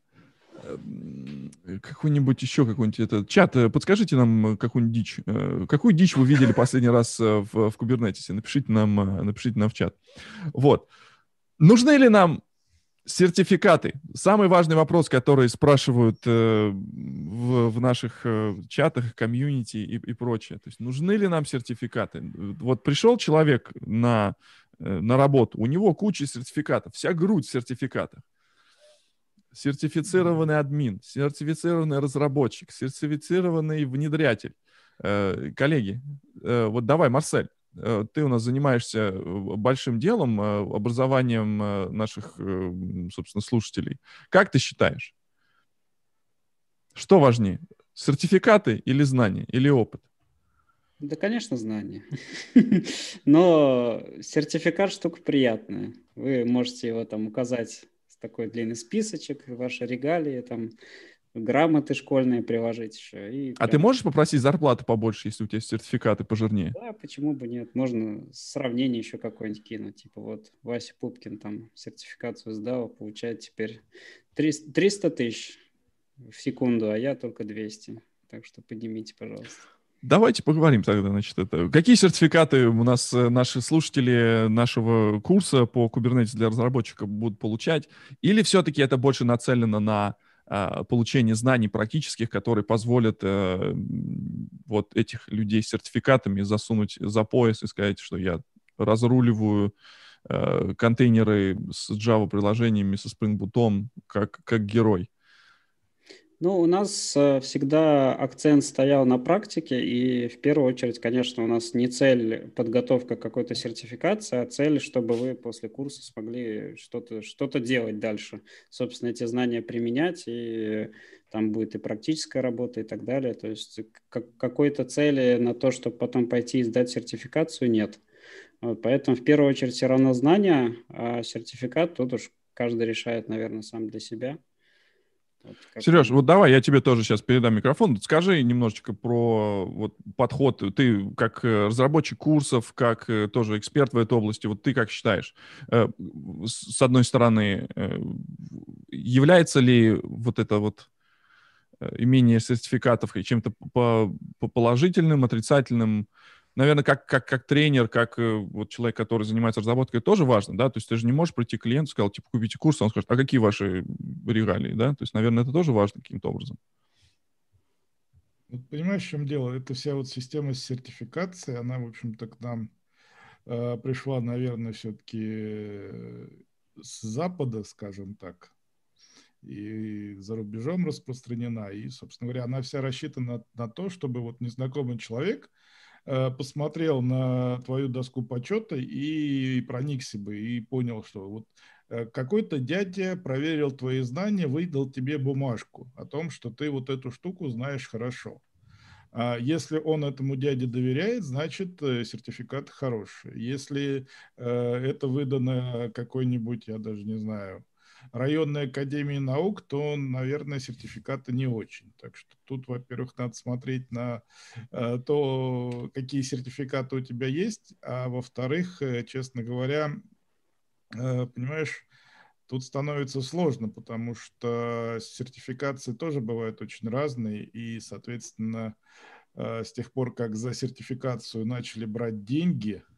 Speaker 2: Эм, какой-нибудь еще какой-нибудь этот Чат, э, подскажите нам какую-нибудь дичь. Э, какую дичь вы видели последний раз э, в, в Кубернетисе? Напишите нам, напишите нам в чат. Вот. Нужны ли нам Сертификаты. Самый важный вопрос, который спрашивают э, в, в наших э, чатах, комьюнити и, и прочее. То есть нужны ли нам сертификаты? Вот пришел человек на, э, на работу, у него куча сертификатов, вся грудь сертификатов. Сертифицированный админ, сертифицированный разработчик, сертифицированный внедрятель. Э, коллеги, э, вот давай, Марсель, Э, ты у нас занимаешься э, большим делом, э, образованием наших, собственно, слушателей. Как ты считаешь, что важнее, сертификаты или знания, или опыт?
Speaker 1: Да, конечно, знания. Но сертификат штука приятная. Вы можете его там указать такой длинный списочек, ваши регалии, там, грамоты школьные приложить еще. И а прям... ты
Speaker 2: можешь попросить зарплату побольше, если у тебя сертификаты пожирнее?
Speaker 1: Да, почему бы нет? Можно сравнение еще какое-нибудь кинуть. Типа вот Вася Пупкин там сертификацию сдал, получает теперь 300, тысяч в секунду, а я только 200. Так что поднимите, пожалуйста.
Speaker 2: Давайте поговорим тогда, значит, это. Какие сертификаты у нас э, наши слушатели нашего курса по Kubernetes для разработчиков будут получать? Или все-таки это больше нацелено на а, получения знаний практических, которые позволят э, вот этих людей сертификатами засунуть за пояс и сказать, что я разруливаю э, контейнеры с Java-приложениями, со Spring Boot, как, как герой.
Speaker 1: Ну, у нас э, всегда акцент стоял на практике, и в первую очередь, конечно, у нас не цель подготовка какой-то сертификации, а цель, чтобы вы после курса смогли что-то что делать дальше, собственно, эти знания применять, и там будет и практическая работа и так далее. То есть как, какой-то цели на то, чтобы потом пойти и сдать сертификацию, нет. Вот, поэтому в первую очередь все равно знания, а сертификат тут уж каждый решает, наверное, сам для себя. Вот Сереж,
Speaker 2: вот давай я тебе тоже сейчас передам микрофон. Скажи немножечко про вот подход. Ты как э, разработчик курсов, как э, тоже эксперт в этой области, вот ты как считаешь, э, с одной стороны, является ли вот это вот имение сертификатов чем-то по, по положительным, отрицательным наверное, как, как, как тренер, как э, вот человек, который занимается разработкой, тоже важно, да, то есть ты же не можешь прийти к клиенту, сказал, типа, купите курс, он скажет, а какие ваши регалии, да, то есть, наверное, это тоже важно каким-то образом.
Speaker 4: Понимаешь, в чем дело? Это вся вот система сертификации, она, в общем-то, к нам э, пришла, наверное, все-таки э, с Запада, скажем так, и за рубежом распространена. И, собственно говоря, она вся рассчитана на то, чтобы вот незнакомый человек Э, посмотрел на твою доску почета и проникся бы, и понял, что вот э, какой-то дядя проверил твои знания, выдал тебе бумажку о том, что ты вот эту штуку знаешь хорошо. А если он этому дяде доверяет, значит э, сертификат хороший. Если это выдано какой-нибудь, я даже не знаю, районной академии наук, то, наверное, сертификаты не очень. Так что тут, во-первых, надо смотреть на э, то, какие сертификаты у тебя есть, а во-вторых, э, честно говоря, э, понимаешь, тут становится сложно, потому что сертификации тоже бывают очень разные, и, соответственно, с тех пор, как за сертификацию начали брать деньги –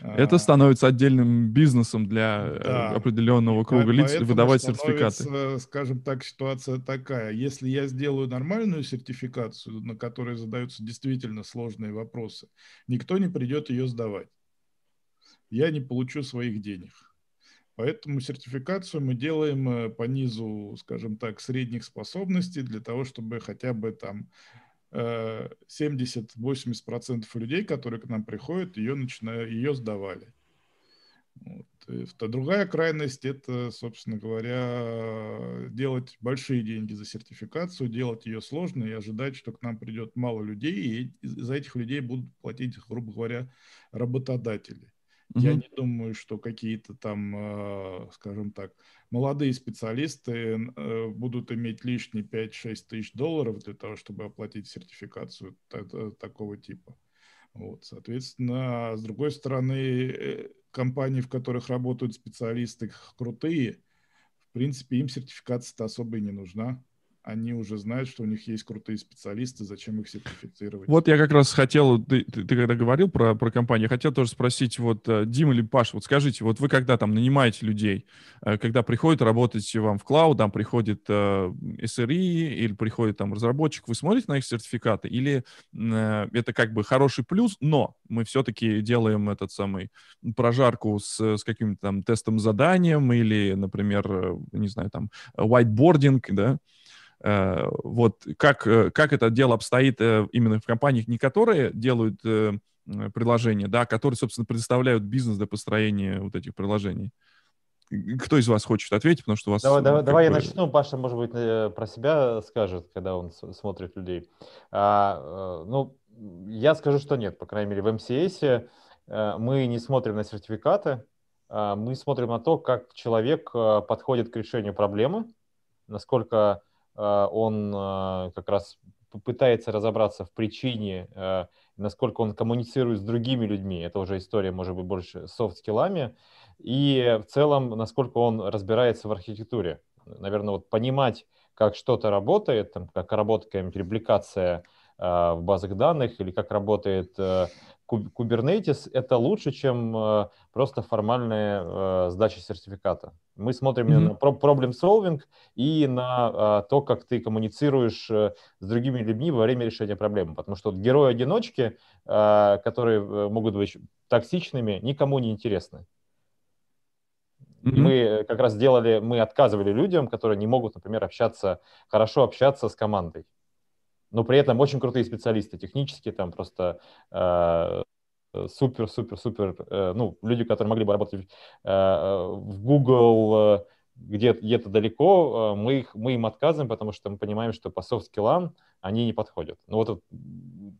Speaker 4: это
Speaker 2: становится отдельным бизнесом для э, да. определенного круга лиц выдавать сертификаты.
Speaker 4: Э, скажем так, ситуация такая. Если я сделаю нормальную сертификацию, на которой задаются действительно сложные вопросы, никто не придет ее сдавать. Я не получу своих денег. Поэтому сертификацию мы делаем э, по низу, скажем так, средних способностей для того, чтобы хотя бы там 70-80% э, людей, которые к нам приходят, ее, начинают, ее сдавали. Вот. Другая крайность – это, собственно говоря, делать большие деньги за сертификацию, делать ее сложно и ожидать, что к нам придет мало людей, и за этих людей будут платить, грубо говоря, работодатели. Mm-hmm. Я не думаю, что какие-то там, а, скажем так, молодые специалисты э, будут иметь лишние 5-6 тысяч долларов для того, чтобы оплатить сертификацию э, такого типа. Вот, соответственно, а с другой стороны, э, компании, в которых работают специалисты крутые, в принципе, им сертификация-то особо и не нужна они уже знают, что у них есть крутые специалисты, зачем их сертифицировать. Вот
Speaker 2: я как раз хотел, ты, ты, ты когда говорил про, про компанию, я хотел тоже спросить, вот, э, Дима или Паш, вот скажите, вот вы когда там нанимаете людей, э, когда приходят работать вам в клауд, там приходит SRE э, или приходит там разработчик, вы смотрите на их сертификаты или это как бы хороший плюс, но мы все-таки делаем этот самый прожарку с, с каким-то там тестом заданием или, например, не знаю, там whiteboarding, да, Э, вот как, э, как это дело обстоит э, именно в компаниях, не которые делают приложения, да, а которые, собственно, предоставляют бизнес для построения вот этих приложений. Кто из вас хочет ответить, потому что у вас... Давай, давай, давай я начну,
Speaker 5: Паша, может быть, про себя скажет, когда он смотрит людей. А, ну, я скажу, что нет, по крайней мере, в МСС мы не смотрим на сертификаты, а, мы смотрим на то, как человек подходит к решению проблемы, насколько а, он а, как раз пытается разобраться в причине, а, насколько он коммуницирует с другими людьми. Это уже история, может быть, больше софт-скиллами. И в целом, насколько он разбирается в архитектуре. Наверное, вот понимать, как что-то работает, там, как работает какая-нибудь репликация а, в базах данных или как работает э, Kubernetes, это лучше, чем э, просто формальная э, сдача сертификата. Мы смотрим mm-hmm. на проблем solving и на а, то, как ты коммуницируешь с другими людьми во время решения проблемы. Потому что герои-одиночки, а, которые могут быть токсичными, никому не интересны. Mm-hmm. Мы как раз делали, мы отказывали людям, которые не могут, например, общаться, хорошо общаться с командой но при этом очень крутые специалисты, технические, там просто супер-супер-супер, а, э, э, ну, люди, которые могли бы работать а, э, в Google, э, где-то где далеко, э, мы, их, мы им отказываем, потому что мы понимаем, что по софт-скиллам они не подходят. Ну, вот,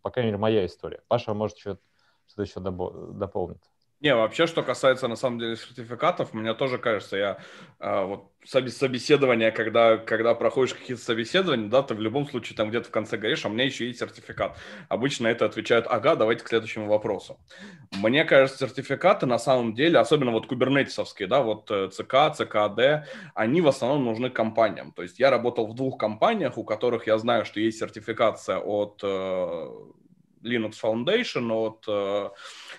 Speaker 5: по крайней мере, моя история. Паша, может, что-то еще допол дополнит.
Speaker 3: Не, вообще, что касается, на самом деле, сертификатов, мне тоже кажется, я э, вот собеседование, когда, когда проходишь какие-то собеседования, да, ты в любом случае там где-то в конце говоришь, а у меня еще есть сертификат. Обычно это отвечают, ага, давайте к следующему вопросу. Мне кажется, сертификаты на самом деле, особенно вот кубернетисовские, да, вот э, ЦК, ЦКД, они в основном нужны компаниям. То есть я работал в двух компаниях, у которых я знаю, что есть сертификация от э, Linux Foundation, от э,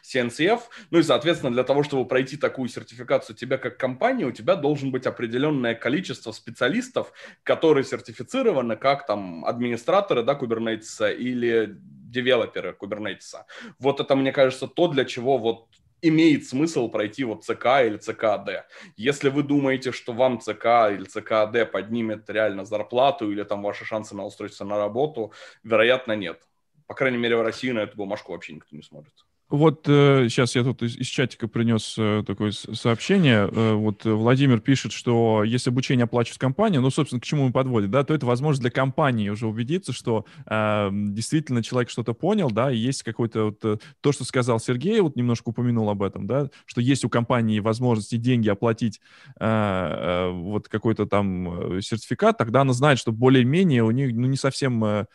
Speaker 3: CNCF. Ну и, соответственно, для того, чтобы пройти такую сертификацию тебя как компании у тебя должен быть определенное количество специалистов, которые сертифицированы как там администраторы да, Kubernetes или девелоперы Kubernetes. Вот это, мне кажется, то, для чего вот имеет смысл пройти вот ЦК или ЦКД. А Если вы думаете, что вам ЦК или ЦКД а поднимет реально зарплату или там ваши шансы на устройство на работу, вероятно, нет по крайней мере, в России на эту бумажку вообще никто не смотрит.
Speaker 2: Вот э, сейчас я тут из, из чатика принес э, такое сообщение. Э, вот э, Владимир пишет, что если обучение оплачивает компания, ну, собственно, к чему мы подводит, да, то это возможность для компании уже убедиться, что э, действительно человек что-то понял, да, и есть какой-то вот э, то, что сказал Сергей, вот немножко упомянул об этом, да, что есть у компании возможности деньги оплатить э, э, вот какой-то там э, сертификат, тогда она знает, что более-менее у них, ну, не совсем э,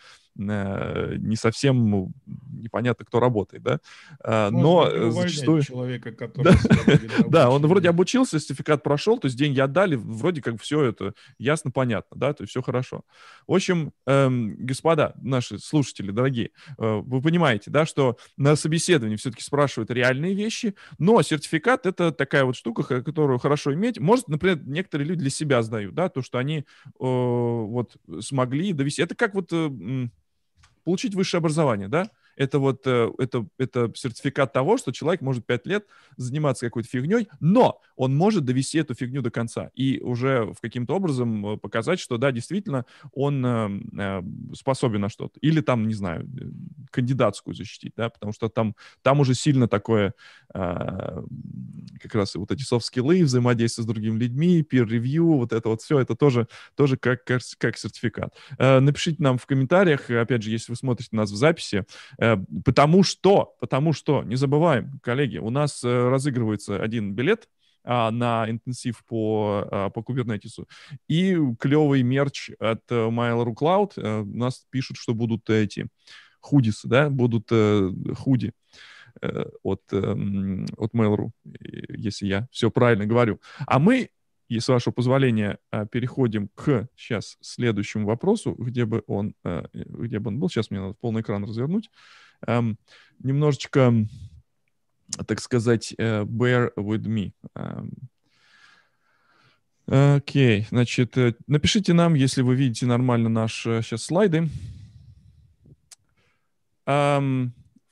Speaker 2: Э, не совсем непонятно, кто работает, да. А, но зачастую... человека, который... Да. да, он вроде обучился, сертификат прошел, то есть деньги отдали, вроде как все это ясно, понятно, да, то есть все хорошо. В общем, эм, господа, наши слушатели, дорогие, э, вы понимаете, да, что на собеседовании все-таки спрашивают реальные вещи, но сертификат — это такая вот штука, которую хорошо иметь. Может, например, некоторые люди для себя знают, да, то, что они э, вот смогли довести. Это как вот... Э, получить высшее образование, да? это вот э, это, это сертификат того, что человек может 5 лет заниматься какой-то фигней, но он может довести эту фигню до конца и уже в каким-то образом э, показать, что да, действительно, он эм, э, способен на что-то. Или там, не знаю, кандидатскую защитить, да, потому что там, там уже сильно такое а, как раз вот эти софт-скиллы, взаимодействие с другими людьми, peer-review, вот это вот все, это тоже, тоже как, как, как сертификат. Напишите нам в комментариях, опять же, если вы смотрите нас в записи, Э, потому что, потому что, не забываем, коллеги, у нас э, разыгрывается один билет а, на интенсив по, э, по кубернетису. И клевый мерч от Mail.ru Cloud. У нас пишут, что будут эти худисы, да, будут худи от, эм, от Mail.ru, если я все правильно говорю. А мы и, с вашего позволения, а, переходим к сейчас следующему вопросу, где бы он, а, э, где бы он был. Сейчас мне надо полный экран развернуть. Немножечко, так сказать, э, bear with me. Окей, okay. значит, э, напишите нам, если вы видите нормально наши сейчас слайды. Um,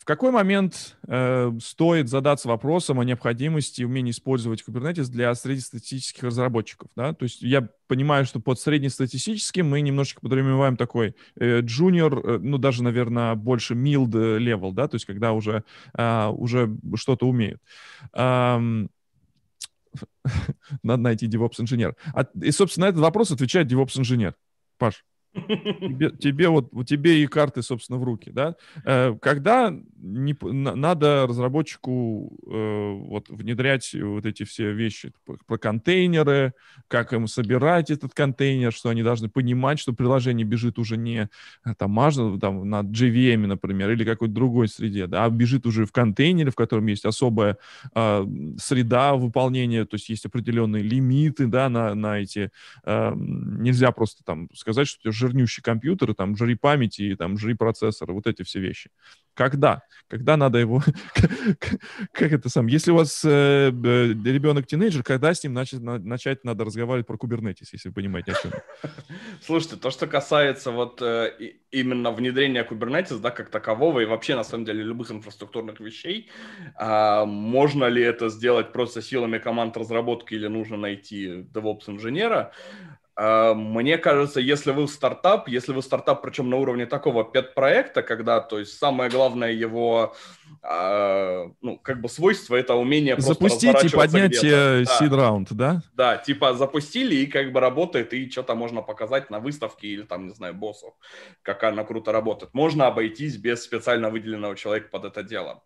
Speaker 2: какой момент э, стоит задаться вопросом о необходимости умения использовать Kubernetes для среднестатистических разработчиков? Да? То есть я понимаю, что под среднестатистическим мы немножечко подразумеваем такой э, э, ну даже, наверное, больше mild level, да, то есть когда уже, э, уже что-то умеют. Эм, надо найти DevOps-инженер. А, и, собственно, на этот вопрос отвечает DevOps-инженер. Паш. Тебе, тебе вот тебе и карты, собственно, в руки, да? Э, когда не, надо разработчику э, вот внедрять вот эти все вещи про контейнеры, как им собирать этот контейнер, что они должны понимать, что приложение бежит уже не э, там, можно, там на JVM, например, или какой-то другой среде, да, а бежит уже в контейнере, в котором есть особая среда выполнения, то есть есть определенные лимиты, да, на, на эти... нельзя просто там сказать, что у тебя жирнющий компьютер, там, жри памяти, и, там, жри процессора, вот эти все вещи. Когда? Когда надо его... как это сам? Если у вас э, ребенок тинейджер, когда с ним начать, надо разговаривать про кубернетис, если вы понимаете, о чем
Speaker 3: Слушайте, то, что касается вот э, именно внедрения кубернетис, да, как такового, и вообще, на самом деле, любых инфраструктурных вещей, а, можно ли это сделать просто силами команд разработки или нужно найти DevOps-инженера? А, мне кажется, если вы стартап, если вы стартап, причем на уровне такого педпроекта, когда, то есть, самое главное его а, ну, как бы свойство это умение Запустить и поднять э, seed раунд да. да? Да, типа запустили и как бы работает, и что-то можно показать на выставке или там, не знаю, боссов, как она круто работает. Можно обойтись без специально выделенного человека под это дело.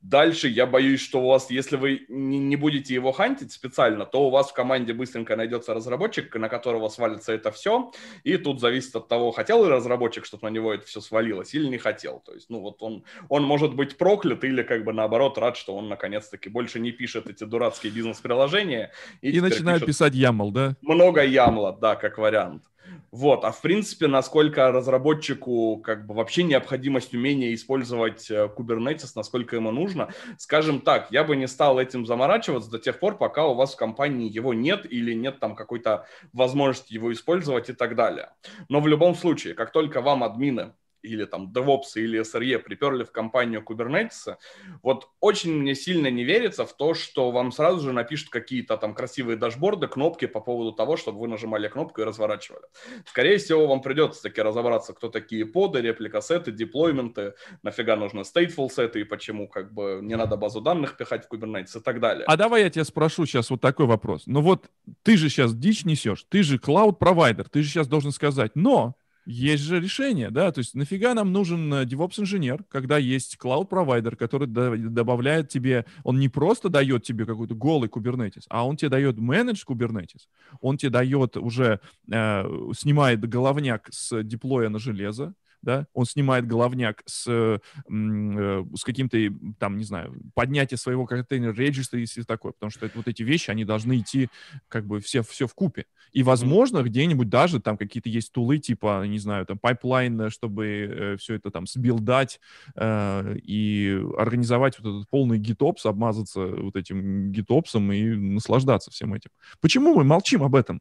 Speaker 3: Дальше я боюсь, что у вас, если вы не, не будете его хантить специально, то у вас в команде быстренько найдется разработчик, на которого свалится это все, и тут зависит от того, хотел ли разработчик, чтобы на него это все свалилось, или не хотел. То есть, ну вот он, он может быть прок, проклят или как бы наоборот рад, что он наконец-таки больше не пишет эти дурацкие бизнес-приложения. И, и начинает писать
Speaker 2: YAML, да?
Speaker 3: Много YAML, да, как вариант. Вот, а в принципе, насколько разработчику как бы вообще необходимость умения использовать э, Kubernetes, насколько ему нужно, скажем так, я бы не стал этим заморачиваться до тех пор, пока у вас в компании его нет или нет там какой-то возможности его использовать и так далее. Но в любом случае, как только вам админы или там DevOps, или SRE приперли в компанию Kubernetes, вот очень мне сильно не верится в то, что вам сразу же напишут какие-то там красивые дашборды, кнопки по поводу того, чтобы вы нажимали кнопку и разворачивали. Скорее всего, вам придется таки разобраться, кто такие поды, реплика деплойменты, нафига нужны stateful сеты и почему как бы не надо базу данных пихать в Kubernetes и так далее. А
Speaker 2: давай я тебя спрошу сейчас вот такой вопрос. Ну вот ты же сейчас дичь несешь, ты же клауд-провайдер, ты же сейчас должен сказать, но есть же решение, да, то есть нафига нам нужен э, DevOps-инженер, когда есть cloud-провайдер, который добавляет тебе, он не просто дает тебе какой-то голый Kubernetes, а он тебе дает менедж Kubernetes, он тебе дает уже, э, снимает головняк с диплоя на железо, да, он снимает головняк с, э, э, с каким-то, э, там, не знаю, поднятие своего контейнера регистра и все такое, потому что это, вот эти вещи, они должны идти как бы все, все в купе. И, возможно, mm-hmm. где-нибудь даже там какие-то есть тулы, типа, не знаю, там, пайплайн, чтобы все это там сбилдать э, и организовать вот этот полный гитопс, обмазаться вот этим гитопсом и наслаждаться всем этим. Почему мы молчим об этом,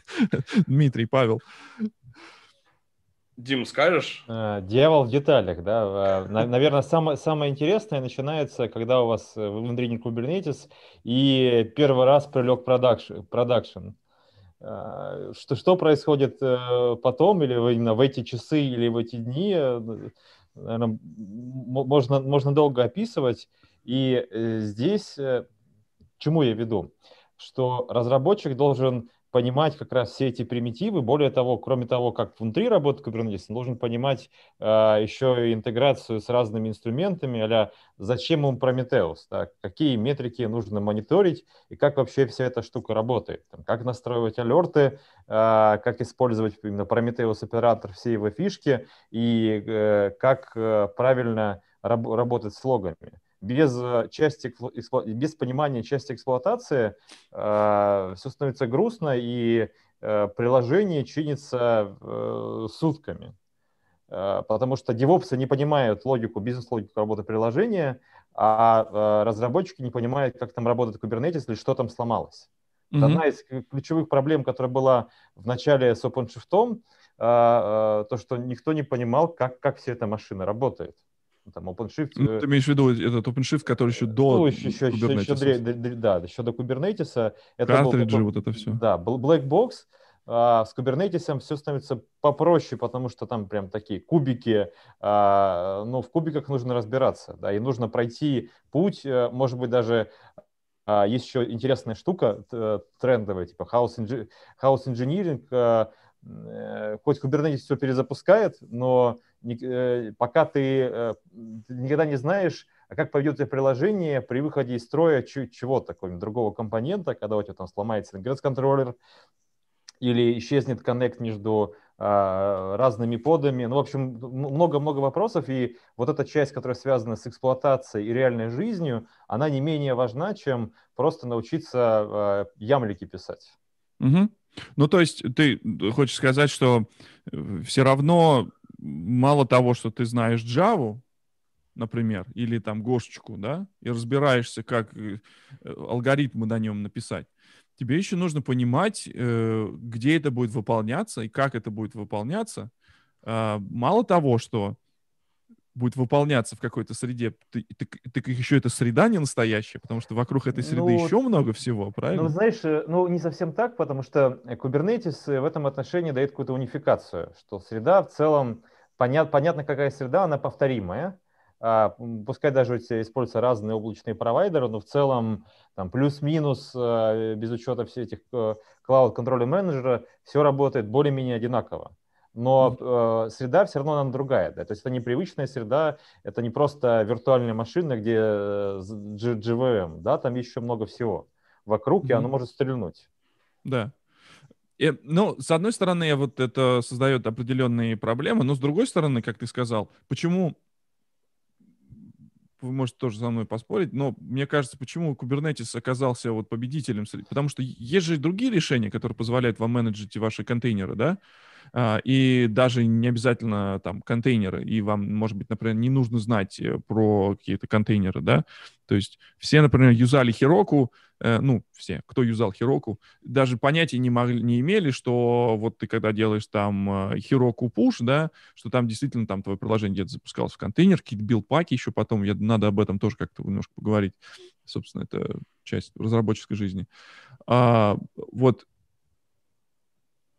Speaker 5: Дмитрий, Павел? Дим, скажешь? Э, дьявол в деталях, да. Э, наверное, самое, самое интересное начинается, когда у вас э, внутри Kubernetes и первый раз прилег продакшн. Что, что происходит потом, или именно в эти часы, или в эти дни, наверное, можно, можно долго описывать. И здесь к чему я веду? Что разработчик должен понимать как раз все эти примитивы. Более того, кроме того, как внутри работает Kubernetes, он должен понимать э, а, еще и интеграцию с разными инструментами, а зачем он Prometheus, да, какие метрики нужно мониторить и как вообще вся эта штука работает, там, как настраивать алерты, э, а, как использовать именно Prometheus оператор, все его фишки и э, как э, правильно раб- работать с логами без, э, части, без понимания части эксплуатации э, все становится грустно, и э, приложение чинится сутками. потому что девопсы не понимают логику, бизнес-логику работы приложения, а разработчики не понимают, как там работает Kubernetes или что там сломалось. Mm-hmm. Одна из ключевых проблем, которая была в начале с OpenShift, то, что никто не понимал, как, как вся эта машина работает. Ну, там OpenShift... Ну, э, ты имеешь
Speaker 2: в виду этот OpenShift, который еще до ну, еще, еще, Еще, еще,
Speaker 5: да, еще до Kubernetes. Это Картриджи, был, вот это все. Да, был Black Box, а, с Kubernetes все становится попроще, потому что там прям такие кубики, а, но ну, в кубиках нужно разбираться, да, и нужно пройти путь, э, может быть, даже а, есть еще интересная штука э, трендовая, типа house, engi- house engineering, хоть Kubernetes все перезапускает, но Э, пока э, ты никогда не знаешь, а как поведет тебя приложение при выходе из строя чего-то, какого-нибудь другого компонента, когда у тебя там сломается ингресс-контроллер или исчезнет коннект между а, разными подами. Ну, в общем, много-много вопросов, и вот эта часть, которая связана с эксплуатацией и реальной жизнью, она не менее важна, чем просто научиться а, ямлики писать.
Speaker 2: Угу. Ну, то есть ты хочешь сказать, что э, все равно мало того, что ты знаешь Java, например, или там Гошечку, да, и разбираешься, как э, алгоритмы на нем написать, тебе еще нужно понимать, э, где это будет выполняться и как это будет выполняться. А, мало того, что будет выполняться в какой-то среде, ты, ты, так еще эта среда не настоящая, потому что вокруг этой среды ну, еще много ну, всего, ну, правильно? Ну,
Speaker 5: знаешь, э, ну, не совсем так, потому что э, Kubernetes э, в этом отношении дает какую-то унификацию, что среда в целом, понят, понятно, какая среда, она повторимая, а, пускай даже у тебя используются разные облачные провайдеры, но в целом там плюс-минус, без учета всех этих клауд контроля менеджера, все работает более-менее одинаково но э, среда все равно она другая. Да? То есть это непривычная среда, это не просто виртуальная машина, где э, GVM, да, там еще много всего вокруг, mm-hmm. и оно может стрельнуть. Да. И, э, ну, с одной
Speaker 2: стороны, вот это создает определенные проблемы, но с другой стороны, как ты сказал, почему вы можете тоже со мной поспорить, но мне кажется, почему Kubernetes оказался вот победителем, потому что есть же и другие решения, которые позволяют вам менеджить ваши контейнеры, да? А, и даже не обязательно там контейнеры, и вам, может быть, например, не нужно знать э, про какие-то контейнеры, да, то есть все, например, юзали хироку э, ну, все, кто юзал хироку даже понятия не, могли, не имели, что вот ты когда делаешь там хироку э, пуш да, что там действительно там твое приложение где-то запускалось в контейнер, какие-то билд еще потом, я, надо об этом тоже как-то немножко поговорить, собственно, это часть разработческой жизни. А, вот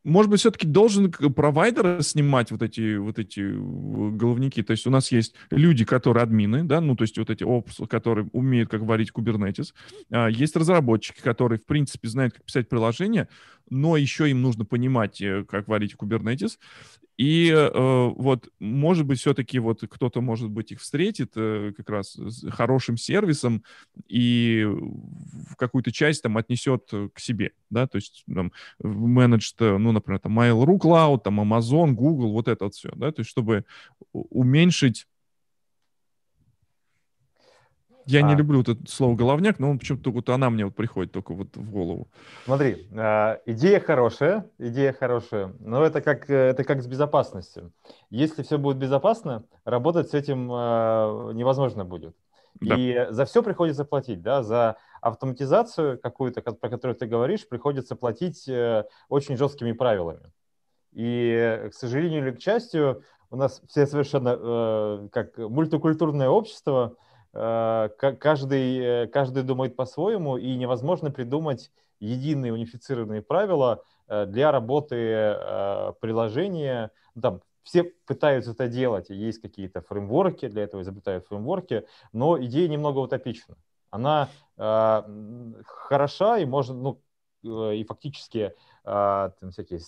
Speaker 2: может быть, все-таки должен провайдер снимать вот эти, вот эти э, головники. То есть у нас есть люди, которые админы, да, ну, то есть вот эти опс, которые умеют, как варить Kubernetes. А, есть разработчики, которые, в принципе, знают, как писать приложение, но еще им нужно понимать, э, как варить Kubernetes. И э, вот, может быть, все-таки вот кто-то, может быть, их встретит э, как раз с хорошим сервисом и в какую-то часть там отнесет э, к себе, да, то есть там менедж, э, ну, например, там Mail.ru Cloud, там Amazon, Google, вот это вот все, да, то есть чтобы уменьшить я а. не люблю это слово «головняк», но он почему-то вот
Speaker 5: она мне вот приходит только вот в голову. Смотри, а, идея хорошая, идея хорошая, но это как, э, это как с безопасностью. Если все будет безопасно, работать с этим а, невозможно будет. Да. И за все приходится платить, да, за автоматизацию какую-то, про которую ты говоришь, приходится платить э, очень жесткими правилами. И, к сожалению или к счастью, у нас все совершенно э, как мультикультурное общество, Э, каждый, э, каждый думает по-своему, и невозможно придумать единые унифицированные правила э, для работы приложения. Ну, там, все пытаются это делать, есть какие-то фреймворки, для этого изобретают фреймворки, но идея немного утопична. Она хороша и можно, ну, и фактически там всякие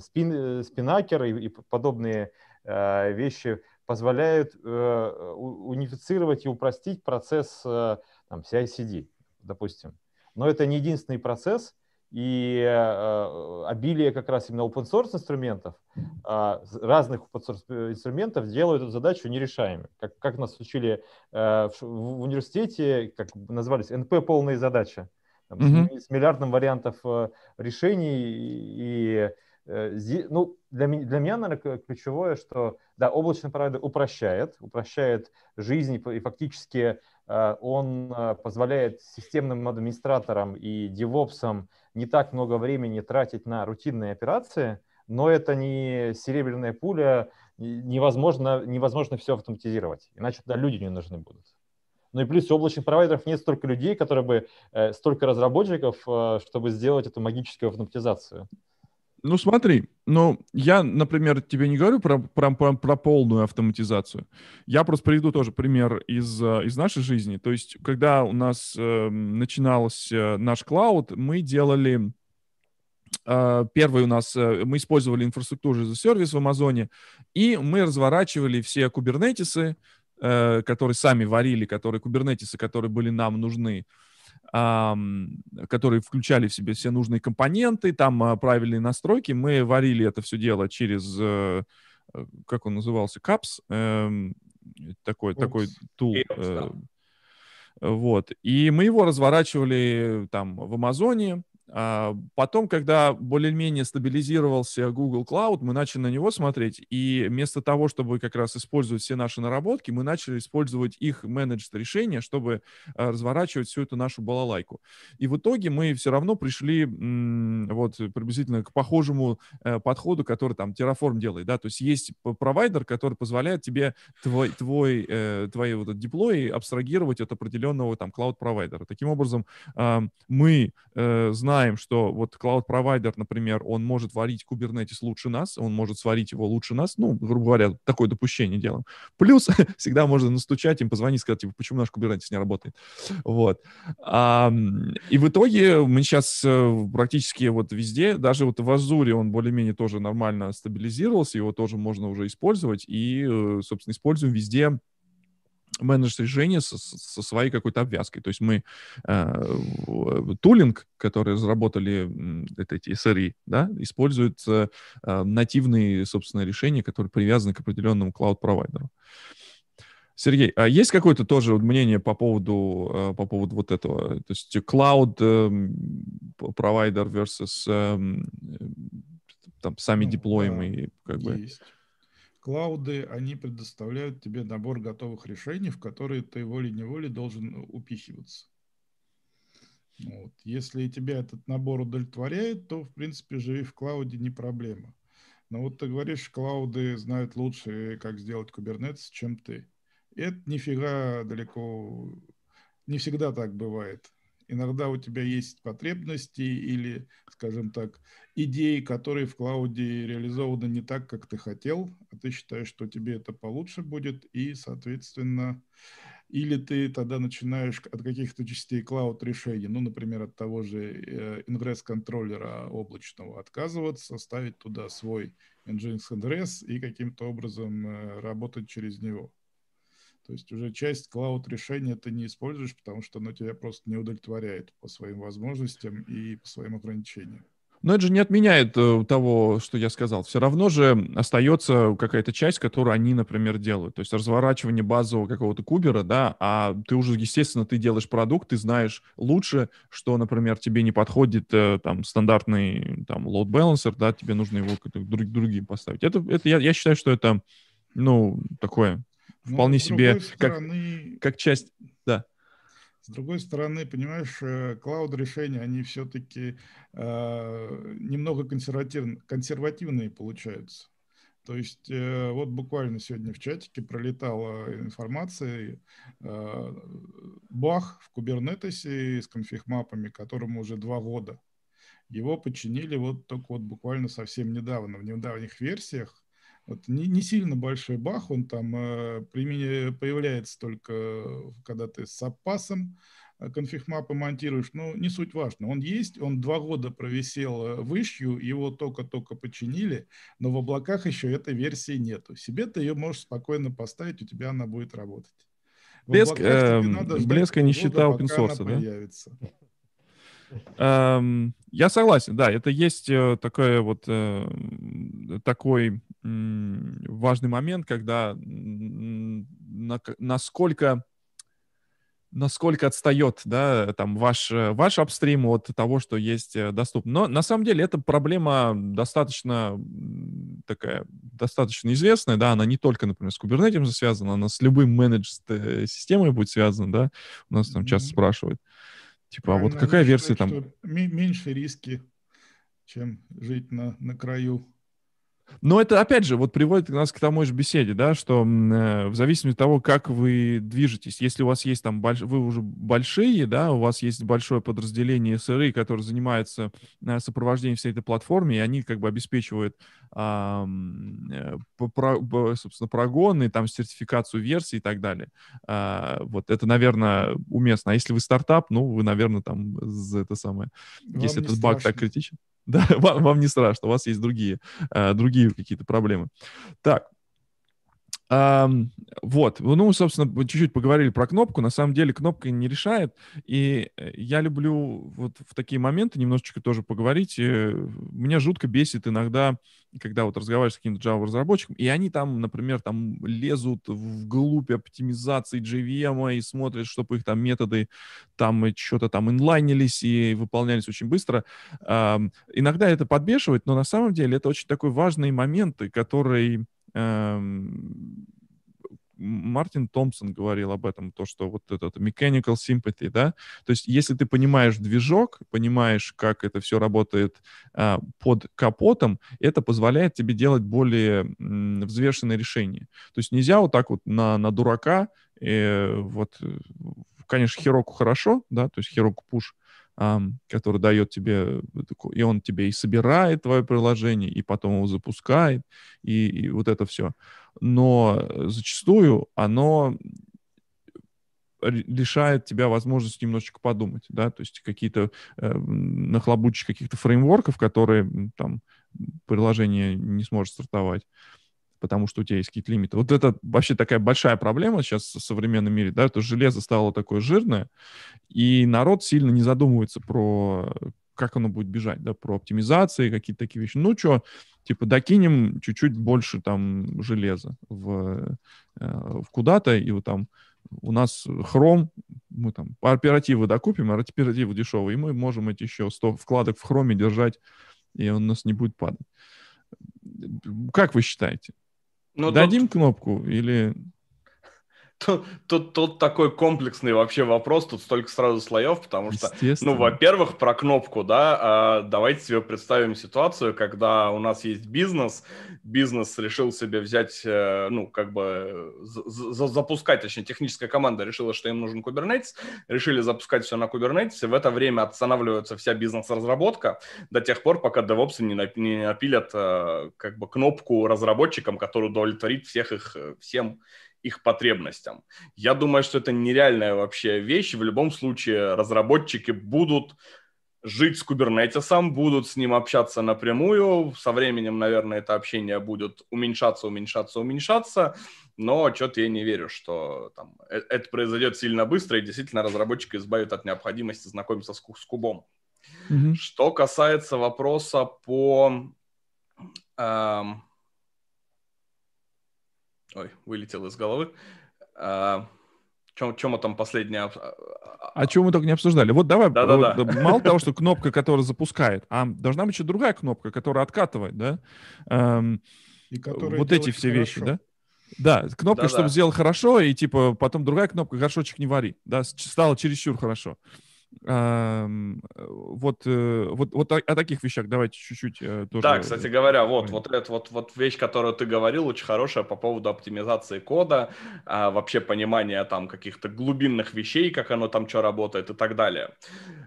Speaker 5: спин, спинакеры и подобные вещи позволяют э, э унифицировать и упростить процесс э, там, CI-CD, допустим. Но это не единственный процесс, и э, обилие как раз именно open source инструментов, э, разных open source э, инструментов делают эту задачу нерешаемой. Как, как нас учили э, в, в университете, как назывались, НП полные задачи, там, mm-hmm. с, с миллиардом вариантов э, решений и, и Э, ну, для, для меня, наверное, ключевое, что, да, облачный провайдер упрощает, упрощает жизнь, и фактически э, он э, позволяет системным администраторам и девопсам не так много времени тратить на рутинные операции, но это не серебряная пуля, невозможно, невозможно все автоматизировать, иначе тогда люди не нужны будут. Ну и плюс у облачных провайдеров нет столько людей, которые бы, столько разработчиков, чтобы сделать эту магическую автоматизацию.
Speaker 2: Ну, смотри, ну, я, например, тебе не говорю про, про, про, про полную автоматизацию. Я просто приведу тоже пример из, э, из нашей жизни. То есть, когда у нас э, начинался э, наш клауд, мы делали... Э, первый у нас, мы использовали инфраструктуру за сервис в Амазоне, и мы разворачивали все кубернетисы, которые сами варили, которые кубернетисы, которые были нам нужны, которые включали в себе все нужные компоненты, там а, правильные настройки. Мы варили это все дело через, э, э, как он назывался, Caps эм, такой, Oops. такой тул. Э, вот. И мы его разворачивали там в Амазоне, а, потом, когда более-менее стабилизировался Google Cloud, мы начали на него смотреть, и вместо того, чтобы как раз использовать все наши наработки, мы начали использовать их менеджд решения, чтобы а, разворачивать всю эту нашу балалайку. И в итоге мы все равно пришли вот приблизительно к похожему э, подходу, который там Terraform делает, да, то есть есть провайдер, который позволяет тебе твой, твой, э, твои вот этот абстрагировать от определенного там клауд-провайдера. Таким образом, мы э, знаем знаем, что вот клауд-провайдер, например, он может варить Kubernetes лучше нас, он может сварить его лучше нас, ну, грубо говоря, такое допущение делаем. Плюс всегда можно настучать им, позвонить, сказать, типа, почему наш Kubernetes не работает. Вот. А, и в итоге мы сейчас э, практически вот везде, даже вот в Азуре он более-менее тоже нормально стабилизировался, его тоже можно уже использовать, и, э, собственно, используем везде менеджер решения со, со своей какой-то обвязкой. То есть мы э, тулинг, который разработали это, эти SRE, да, используют э, нативные, собственно, решения, которые привязаны к определенному клауд-провайдеру. Сергей, а есть какое-то тоже мнение по поводу, э, по поводу вот этого? То есть cloud эм, провайдер versus эм, э, там сами ну, деплоимые, да, как бы
Speaker 4: клауды, они предоставляют тебе набор готовых решений, в которые ты волей-неволей должен э, упихиваться. Вот. Если тебя этот набор удовлетворяет, то, в принципе, живи в клауде не проблема. Но вот ты говоришь, клауды знают лучше, э, как сделать кубернетс, чем ты. Это нифига далеко... Не всегда так бывает. Иногда у тебя есть потребности или, скажем так, идеи, которые в клауде реализованы не так, как ты хотел, а ты считаешь, что тебе это получше будет, и, соответственно, или ты тогда начинаешь от каких-то частей клауд решений, ну, например, от того же э, ингресс-контроллера облачного отказываться, ставить туда свой Nginx Ingress и каким-то образом э, работать через него. То есть уже часть клауд-решения ты не используешь, потому что оно тебя просто не удовлетворяет по своим возможностям и по своим ограничениям.
Speaker 2: Но это же не отменяет э, того, что я сказал. Все равно же остается какая-то часть, которую они, например, делают. То есть разворачивание базового какого-то кубера, да, а ты уже, естественно, ты делаешь продукт, ты знаешь лучше, что, например, тебе не подходит э, там стандартный там load balancer, да, тебе нужно его друг, другим поставить. Это, это я, я считаю, что это, ну, такое ну, Вполне себе стороны, как, как часть, да.
Speaker 4: С другой стороны, понимаешь, э, клауд-решения, они все-таки э, немного консервативные, консервативные получаются. То есть э, вот буквально сегодня в чатике пролетала информация, э, бах в кубернетесе с конфиг-мапами, которому уже два года. Его починили вот только вот буквально совсем недавно, в недавних версиях, вот, не, не сильно большой бах, он там э, применя, появляется только, э, когда ты с опасом э, конфигмапы монтируешь, но ну, не суть важно. Он есть, он два года провисел э, вышью, его только-только починили, но в облаках еще этой версии нету. Себе ты ее можешь спокойно поставить, у тебя она будет работать. В блеск, э, эм, блеска не считал open source, да? Появится.
Speaker 2: Эм, я согласен, да, это есть э, такое вот э, такой важный момент, когда насколько насколько отстает, да, там ваш, э, ваш апстрим от того, что есть доступно. Но на самом деле эта проблема достаточно такая, достаточно известная, да, она не только, например, с Kubernetes связана, она с любым менеджер системой будет связана, да, у нас там часто mm-hmm. спрашивают. Типа, а вот какая версия сказать,
Speaker 4: там? Меньше риски, чем жить на, на краю
Speaker 2: но это, опять же, вот приводит нас к тому же беседе, да, что э, в зависимости от того, как вы движетесь, если у вас есть там, больш... вы уже большие, да, у вас есть большое подразделение SRI, которое занимается э, сопровождением всей этой платформы, и они как бы обеспечивают, а, э, про... собственно, прогоны, там, сертификацию версий и так далее. Э, вот это, наверное, уместно. А если вы стартап, ну, вы, наверное, там, за это самое, Вам если этот страшно. баг так критичен. Да, вам, вам не страшно, у вас есть другие, э, другие какие-то проблемы. Так, Um, вот, ну, собственно, чуть-чуть поговорили про кнопку. На самом деле кнопка не решает. И э, я люблю вот в такие моменты немножечко тоже поговорить. И э, меня жутко бесит иногда, когда вот разговариваешь с каким-то Java-разработчиком, и они там, например, там лезут в вглубь оптимизации JVM и смотрят, чтобы их там методы там что-то там инлайнились и выполнялись очень быстро. Um, иногда это подбешивает, но на самом деле это очень такой важный момент, который Эм, Мартин Томпсон говорил об этом, то, что вот этот mechanical sympathy, да, то есть если ты понимаешь движок, понимаешь, как это все работает а, под капотом, это позволяет тебе делать более м, взвешенные решения. То есть нельзя вот так вот на, на дурака, э, вот, э, конечно, Хироку хорошо, да, то есть Хироку пуш, э, который дает тебе, э, и он тебе и собирает твое приложение, и потом его запускает, и, и вот это все. Но э, зачастую оно лишает тебя возможности немножечко подумать, да, то есть какие-то э, нахлобучить каких-то фреймворков, которые там приложение не сможет стартовать потому что у тебя есть какие-то лимиты. Вот это вообще такая большая проблема сейчас в современном мире, да, Это железо стало такое жирное, и народ сильно не задумывается про как оно будет бежать, да, про оптимизации, какие-то такие вещи. Ну что, типа докинем чуть-чуть больше там железа в, э, в куда-то, и вот там у нас хром, мы там оперативы докупим, а оперативы дешевые, и мы можем эти еще 100 вкладок в хроме держать, и он у нас не будет падать. Как вы считаете? Ну, Дадим доктор... кнопку или
Speaker 3: тут, тут, такой комплексный вообще вопрос, тут столько сразу слоев, потому что, ну, во-первых, про кнопку, да, а, давайте себе представим ситуацию, когда у нас есть бизнес, бизнес решил себе взять, э, ну, как бы за запускать, точнее, техническая команда решила, что им нужен Kubernetes, решили запускать все на Kubernetes, и в это время останавливается вся бизнес-разработка до тех пор, пока DevOps не, нап не напилят э, как бы кнопку разработчикам, которая удовлетворит всех их, э, всем их потребностям. Я думаю, что это нереальная вообще вещь. В любом случае разработчики будут жить с кубернетисом, будут с ним общаться напрямую. Со временем, наверное, это общение будет уменьшаться, уменьшаться, уменьшаться. Но что-то я не верю, что там, э, это произойдет сильно быстро, и действительно разработчики избавят от необходимости знакомиться с, с кубом. Mm-hmm. Что касается вопроса по... Эм, Ой, вылетел из головы. А, чем, чем мы там последнее... А,
Speaker 2: О чем мы только не обсуждали. Вот давай, да, да, да. мало того, что кнопка, которая запускает, а должна быть еще другая кнопка, которая откатывает, да? Эм, и вот эти все хорошо. вещи, да? Да, кнопка, да, чтобы да. сделал хорошо, и типа потом другая кнопка, горшочек не вари, да, стало чересчур хорошо. Э, вот, э, вот, вот о, о таких вещах давайте чуть-чуть э, тоже. Да, кстати
Speaker 3: говоря, вот, вот эта вот, вот вещь, которую ты говорил, очень хорошая по поводу оптимизации кода, а, вообще понимания там каких-то глубинных вещей, как оно там что работает и так далее.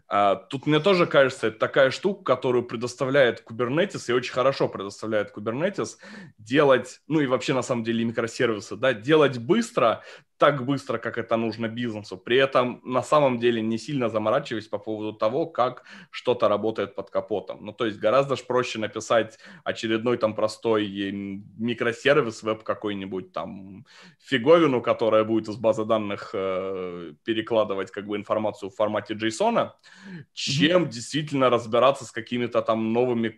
Speaker 3: А, тут мне тоже кажется, это такая штука, которую предоставляет Kubernetes, и очень хорошо предоставляет Kubernetes, делать, ну и вообще на самом деле микросервисы, да, делать быстро так быстро, как это нужно бизнесу, при этом на самом деле не сильно заморачиваясь по поводу того, как что-то работает под капотом. Ну, то есть гораздо же проще написать очередной там простой микросервис, веб какой-нибудь там фиговину, которая будет из базы данных э, перекладывать как бы информацию в формате JSON, чем mm-hmm. действительно разбираться с какими-то там новыми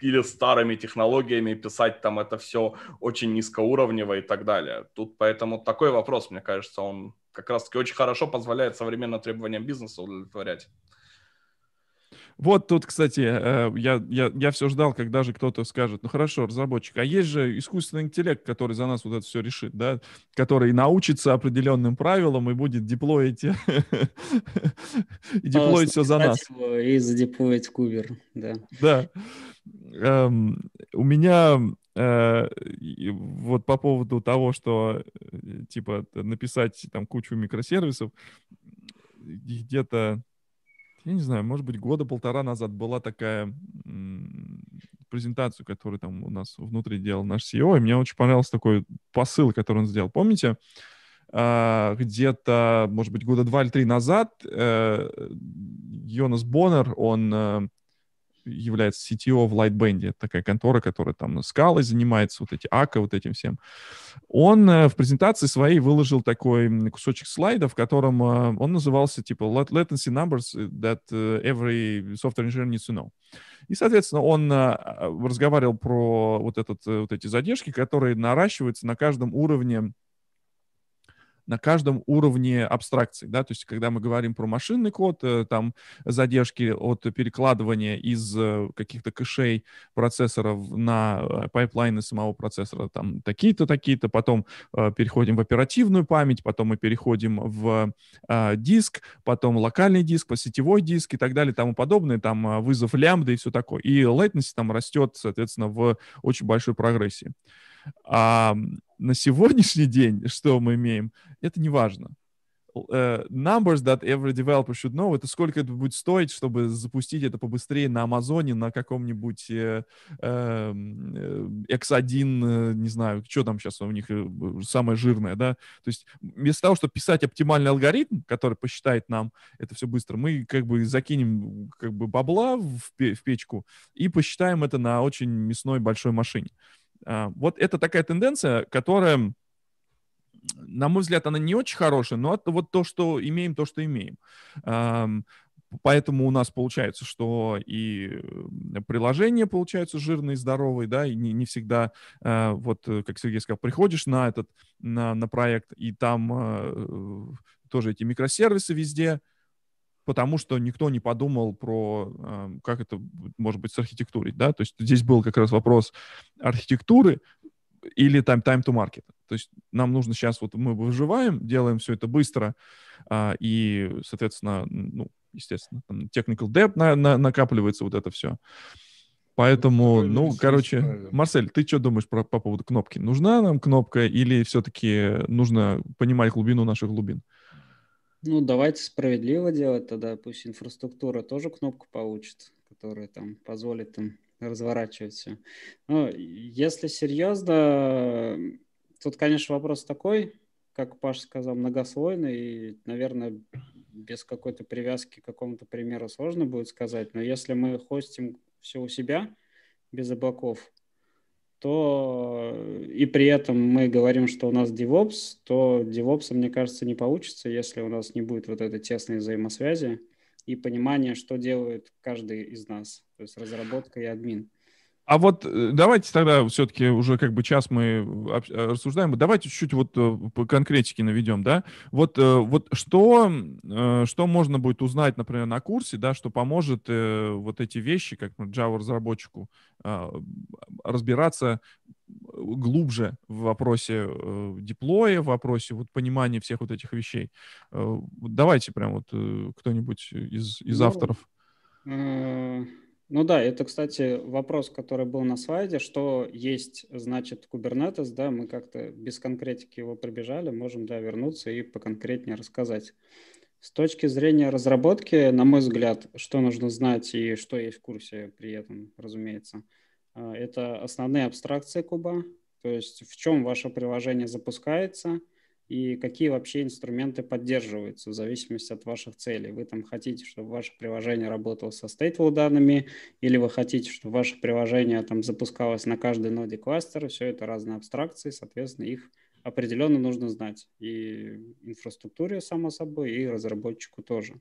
Speaker 3: или старыми технологиями писать там это все очень низкоуровнево и так далее. Тут поэтому такой вопрос, мне кажется, он как раз-таки очень хорошо позволяет современным требованиям бизнеса удовлетворять.
Speaker 2: Вот тут, кстати, э, я, я, я все ждал, когда же кто-то скажет, ну хорошо, разработчик, а есть же искусственный интеллект, который за нас вот это все решит, да, который научится определенным правилам и будет деплоить, и деплоить все за нас.
Speaker 1: И задеплоить кубер, да.
Speaker 2: Да. Эм, у меня э, вот по поводу того, что э, типа написать там кучу микросервисов, где-то я не знаю, может быть, года полтора назад была такая презентацию, которую там у нас внутри делал наш CEO, и мне очень понравился такой посыл, который он сделал. Помните, а, где-то, может быть, года два или три назад э, Йонас Боннер, он э, является CTO в Lightband, это такая контора, которая там ну, скалой занимается, вот эти АКО, вот этим всем. Он э, в презентации своей выложил такой кусочек слайда, в котором э, он назывался типа latency numbers that э, every software engineer needs to know. И, соответственно, он разговаривал про вот, этот, вот эти задержки, которые наращиваются на каждом уровне на каждом уровне абстракции, да, то есть когда мы говорим про машинный код, э, там задержки от перекладывания из э, каких-то кэшей процессоров на э, пайплайны самого процессора, там такие-то, такие-то, потом переходим в оперативную память, потом мы переходим в диск, потом локальный диск, по сетевой диск и так далее, тому подобное, там вызов лямбда и все такое. И latency там растет, соответственно, в очень большой прогрессии. А на сегодняшний день, что мы имеем, это не важно. Uh, numbers that every developer should know, это сколько это будет стоить, чтобы запустить это побыстрее на Амазоне, на каком-нибудь uh, э, э, X1, не знаю, что там сейчас у них самое жирное, да, то есть вместо того, чтобы писать оптимальный алгоритм, который посчитает нам это все быстро, мы как бы закинем как бы бабла в, в печку и посчитаем это на очень мясной большой машине. Uh, а, вот это такая тенденция, которая, на мой взгляд, она не очень хорошая, но это вот то, что имеем, то, что имеем. Поэтому у нас получается, что и э, приложения получаются жирные, здоровые, да, и не, не всегда, э, вот, э, как Сергей сказал, приходишь на этот, на, на проект, и там тоже эти микросервисы везде, потому что никто не подумал про, а, как это может быть с архитектурой, да, то есть здесь был как раз вопрос архитектуры или time, time to market. То есть нам нужно сейчас, вот мы выживаем, делаем все это быстро, а, и, соответственно, ну, естественно, там technical debt на, на, накапливается вот это все. Поэтому, ну, ну короче, Марсель, ты что думаешь про, по поводу кнопки? Нужна нам кнопка или все-таки нужно понимать глубину наших глубин? Э,
Speaker 1: ну, давайте справедливо делать тогда, пусть инфраструктура тоже кнопку получит, которая там позволит там разворачивать все. Но ну, если серьезно, тут, конечно, вопрос такой, как Паш сказал, многослойный, и, наверное, без какой-то привязки к какому-то примеру сложно будет сказать, но если мы хостим все у себя без облаков, то э, и при этом мы говорим, что у нас DevOps, то DevOps, мне кажется, не получится, если у нас не будет вот этой тесной взаимосвязи и понимания, что делает каждый из нас, то есть разработка и админ.
Speaker 2: А вот э, давайте тогда все-таки уже как бы час мы э, рассуждаем. Давайте чуть-чуть вот э, по конкретике наведем, да. Вот, вот что, что можно будет узнать, например, на курсе, да, что поможет вот эти вещи, как ну, Java-разработчику, а, разбираться глубже в вопросе диплоя, в вопросе вот понимания всех вот этих вещей. Давайте прям вот кто-нибудь из, из ну, авторов.
Speaker 1: Ну да, это, кстати, вопрос, который был на слайде, что есть, значит, Kubernetes, да, мы как-то без конкретики его пробежали, можем, да, вернуться и поконкретнее рассказать. С точки зрения разработки, на мой взгляд, что нужно знать и что есть в курсе при этом, разумеется, а, это основные абстракции куба, то есть в чем ваше приложение запускается – и какие вообще инструменты поддерживаются в зависимости от ваших целей. Вы там хотите, чтобы ваше приложение работало со stateful данными, или вы хотите, чтобы ваше приложение там запускалось на каждой ноде кластера. Все это разные абстракции, соответственно, их определенно нужно знать и инфраструктуре, само собой, и разработчику тоже.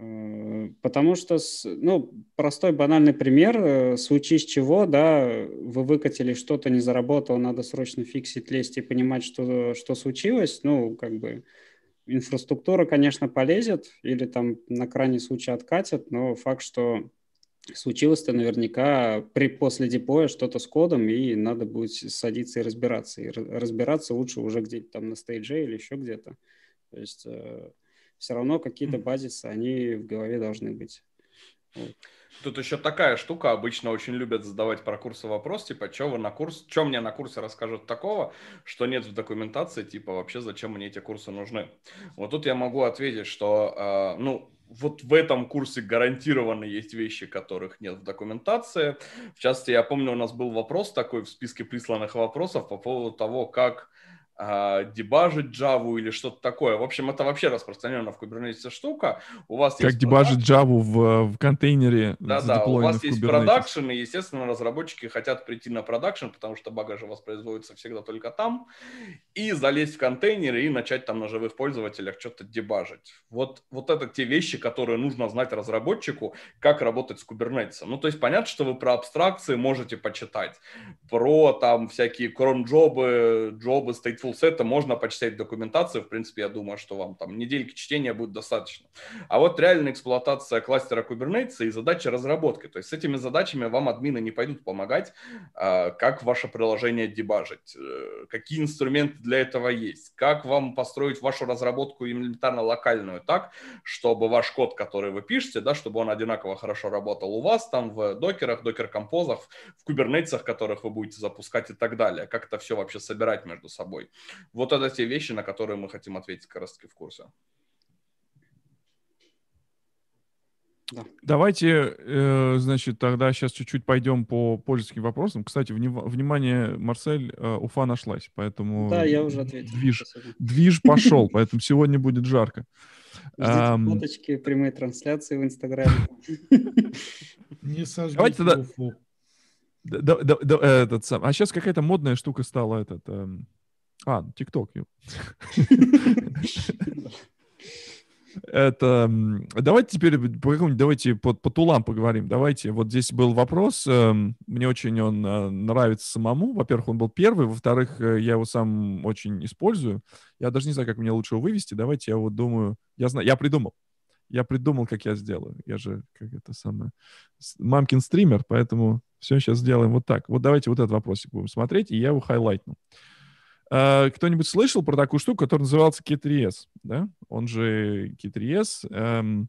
Speaker 1: Э, потому что, ну, простой банальный пример, э, случись чего, да, вы выкатили что-то, не заработало, надо срочно фиксить, лезть и понимать, что, что случилось, ну, как бы инфраструктура, конечно, полезет или там на крайний случай откатит, но факт, что случилось-то наверняка при, после депоя что-то с кодом, и надо будет садиться и разбираться. И разбираться лучше уже где-то там на стейдже или еще где-то. То есть э, все равно какие-то базисы, они в голове должны быть.
Speaker 3: Вот. Тут еще такая штука, обычно очень любят задавать про курсы вопрос, типа, что вы на курс, что мне на курсе расскажут такого, что нет в документации, типа, вообще зачем мне эти курсы нужны. Вот тут я могу ответить, что, э, ну, вот в этом курсе гарантированно есть вещи, которых нет в документации. В частности, я помню, у нас был вопрос такой в списке присланных вопросов по поводу того, как а, дебажить Java или что-то такое. В общем, это вообще распространенная в Kubernetes штука. У вас как есть дебажить Java
Speaker 2: в, в контейнере? Да-да, у вас есть продакшн,
Speaker 3: и, естественно, разработчики хотят прийти на продакшн, потому что багажи у вас производится всегда только там, и залезть в контейнер и начать там на живых пользователях что-то дебажить. Вот, вот это те вещи, которые нужно знать разработчику, как работать с Kubernetes. Ну, то есть понятно, что вы про абстракции можете почитать, про там всякие крон-джобы, джобы, стейтфул фулсета можно почитать документацию. В принципе, я думаю, что вам там недельки чтения будет достаточно. А вот реальная эксплуатация кластера Kubernetes и задачи разработки. То есть с этими задачами вам админы не пойдут помогать, а, как ваше приложение дебажить, э, какие инструменты для этого есть, как вам построить вашу разработку элементарно локальную так, чтобы ваш код, который вы пишете, да, чтобы он одинаково хорошо работал у вас там в докерах, докер-композах, в Кубернетсах которых вы будете запускать и так далее. Как это все вообще собирать между собой. Вот это те вещи, на которые мы хотим ответить как раз таки в курсе. Да.
Speaker 2: Давайте, э, значит, тогда сейчас чуть-чуть пойдем по пользовательским вопросам. Кстати, вним, внимание, Марсель, э, Уфа нашлась, поэтому... Да, я уже ответил. Движ, движ пошел, поэтому сегодня будет жарко. Ждите
Speaker 1: фоточки, прямые трансляции в Инстаграме. Не сожгите Уфу.
Speaker 2: А сейчас какая-то модная штука стала, этот эм, а, ТикТок. Это... Давайте теперь по какому-нибудь, давайте по, по тулам поговорим. Давайте, вот здесь был вопрос, эм, мне очень он э, нравится самому. Во-первых, он был первый, во-вторых, э, я его сам очень использую. Я даже не знаю, как мне лучше его вывести. Давайте я вот думаю, я знаю, я придумал. Я придумал, как я сделаю. Я же, как это самое, мамкин стример, поэтому все сейчас сделаем вот так. Вот давайте вот этот вопросик будем смотреть, и я его хайлайтну. Э, кто-нибудь слышал про такую штуку, которая называлась K3S, да? Он же K3S эм,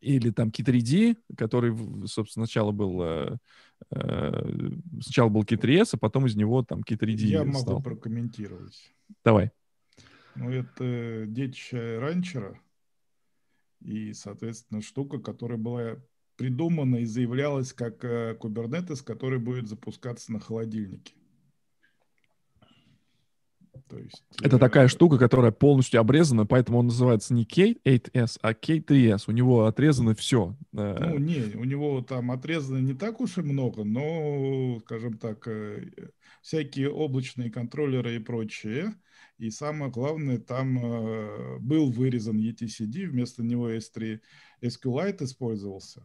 Speaker 2: или там K3D, который, собственно, сначала был э, э сначала был K3S, а потом из него там K3D Я стал. могу
Speaker 4: прокомментировать. Давай. Ну, это детище ранчера и, соответственно, штука, которая была придумана и заявлялась как э, Kubernetes, который будет запускаться на холодильнике. То есть, это э,
Speaker 2: такая штука, которая полностью обрезана, поэтому он называется не K8S, а K3S. У него отрезано все. Э. Ну,
Speaker 4: не, у него там отрезано не так уж и много, но, скажем так, э, всякие облачные контроллеры и прочее. И самое главное, там был вырезан ETCD, вместо него S3 SQLite использовался.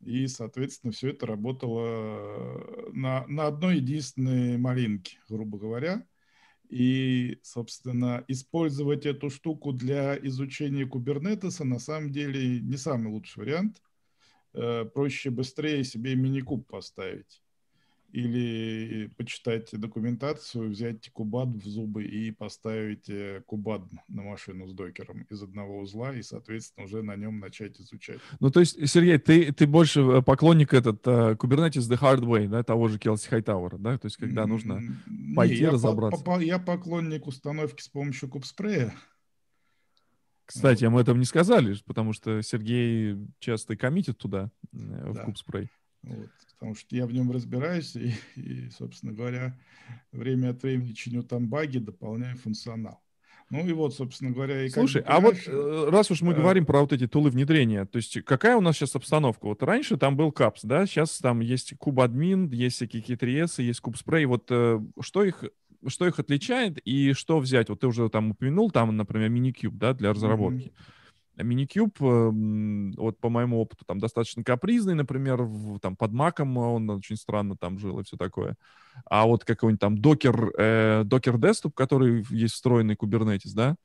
Speaker 4: И, соответственно, все это работало на, на одной единственной малинке, грубо говоря – и, собственно, использовать эту штуку для изучения кубернетеса на самом деле не самый лучший вариант. Э, проще быстрее себе мини-куб поставить или почитать документацию, взять кубат в зубы и поставить э, кубат на машину с докером из одного узла и, соответственно, уже на нем начать изучать. Ну,
Speaker 2: то есть, Сергей, ты, ты больше э, поклонник этот uh, Kubernetes the hard way, да, того же Kelsey Hightower, да? То есть, когда нужно пойти Не, я разобраться.
Speaker 4: По, по, я поклонник установки с помощью кубспрея.
Speaker 2: Кстати, а мы этом не сказали, потому что Сергей часто коммитит туда, да. в кубспрей.
Speaker 4: Вот, потому что я в нем разбираюсь и, и, собственно говоря, время от времени чиню там баги, дополняю функционал. Ну и вот, собственно говоря, и Слушай, а вот э, раз уж мы а... говорим
Speaker 2: про вот эти тулы внедрения, то есть какая у нас сейчас обстановка? Вот раньше там был капс, да, сейчас там есть куб-админ, есть всякие KTS, есть куб-спрей. Вот э, что их что их отличает и что взять? Вот ты уже там упомянул, там, например, мини-куб, да, для разработки. Mm-hmm. Minikube, эм, вот по моему опыту, там достаточно капризный, например, в, там под маком э, он очень странно там жил и все такое. А вот какой-нибудь там Docker, э, докер десктоп, который есть встроенный Kubernetes, да,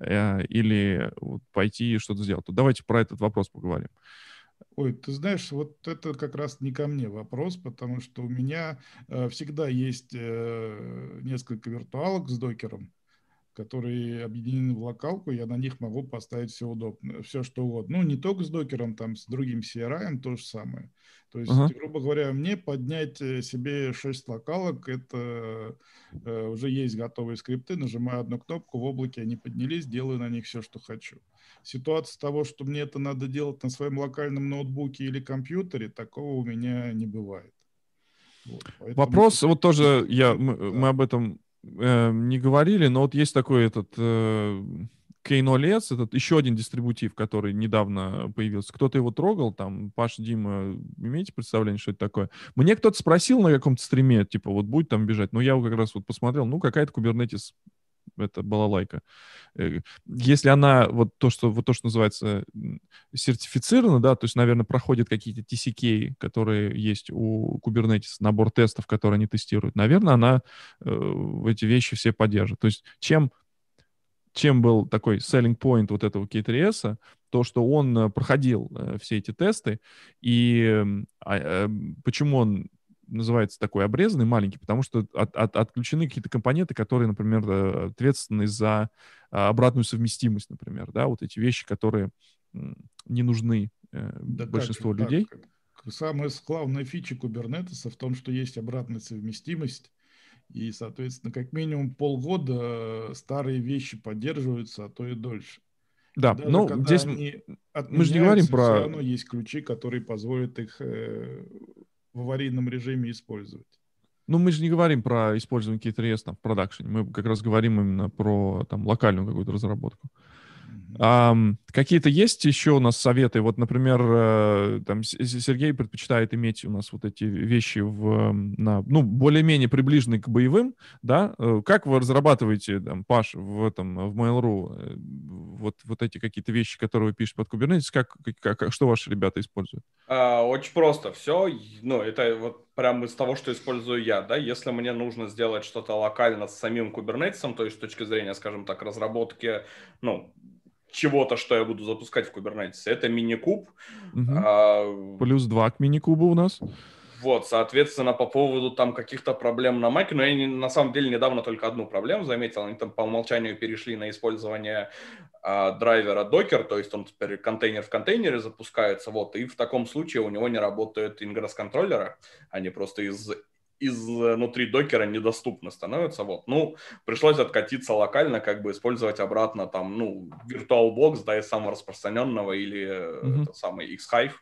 Speaker 2: э, или вот, пойти что-то сделать. То давайте про этот вопрос поговорим.
Speaker 4: Ой, ты знаешь, вот это как раз не ко мне вопрос, потому что у меня э, всегда есть э, несколько виртуалок с докером, которые объединены в локалку, я на них могу поставить все удобно, все что угодно. Ну, не только с докером, там с другим CRI то же самое. То есть, uh-huh. грубо говоря, мне поднять э, себе 6 локалок, это э, уже есть готовые скрипты, нажимаю одну кнопку, в облаке они поднялись, делаю на них все, что хочу. Ситуация того, что мне это надо делать на своем локальном ноутбуке или компьютере, такого у меня не бывает. Вот, поэтому... Вопрос, вот тоже
Speaker 2: я, мы, да. мы об этом Э, не говорили, но вот есть такой этот k э, 0 Кейнолец, этот еще один дистрибутив, который недавно появился. Кто-то его трогал, там, Паш, Дима, имеете представление, что это такое? Мне кто-то спросил на каком-то стриме, типа, вот будет там бежать, но я его как раз вот посмотрел, ну, какая-то Kubernetes это балалайка. Э, если она, вот то, что, вот то, что называется сертифицирована, да, то есть, наверное, проходит какие-то TCK, которые есть у Kubernetes, набор тестов, которые они тестируют, наверное, она э, эти вещи все поддержит. То есть, чем чем был такой selling point вот этого K3S, то, что он э, проходил э, все эти тесты, и а, почему он называется такой обрезанный, маленький, потому что от, от, отключены какие-то компоненты, которые, например, э, ответственны за э, обратную совместимость, например, да, вот эти вещи, которые не нужны э,
Speaker 4: да большинству людей. Так. Самая главная фича кубернетеса в том, что есть обратная совместимость, и, соответственно, как минимум полгода старые вещи поддерживаются, а то и дольше. Да, Даже но здесь мы же не говорим про... Все равно есть ключи, которые позволят их в аварийном режиме использовать.
Speaker 2: Ну, мы же не говорим про использование каких-то в продакшене. Мы как раз говорим именно про там, локальную какую-то разработку. Uh, а, какие-то есть еще у нас советы? Вот, например, э, там Сергей предпочитает иметь у нас вот эти вещи в, на, ну, более-менее приближенные к боевым, да? Э, как вы разрабатываете, там, Паш, в этом, в Mail.ru э, вот, вот эти какие-то вещи, которые вы пишете под Kubernetes? Как, как, что ваши ребята используют?
Speaker 3: А, очень просто. Все, ну, это вот прямо из того, что использую я, да, если мне нужно сделать что-то локально с самим кубернетисом, то есть с точки зрения, скажем так, разработки, ну, чего-то, что я буду запускать в Kubernetes. Это мини-куб. Угу. А,
Speaker 2: Плюс два к мини-кубу у нас.
Speaker 3: Вот, соответственно, по поводу там каких-то проблем на Маке, но я не, на самом деле недавно только одну проблему заметил. Они там по умолчанию перешли на использование э, драйвера Docker, то есть он теперь контейнер в контейнере запускается, вот, и в таком случае у него не работают ингресс-контроллеры, они а просто из изнутри э, докера недоступно становится. Вот. Ну, пришлось откатиться локально, как бы использовать обратно там, ну, VirtualBox, да, из самого распространенного или mm-hmm. это самый X-Hive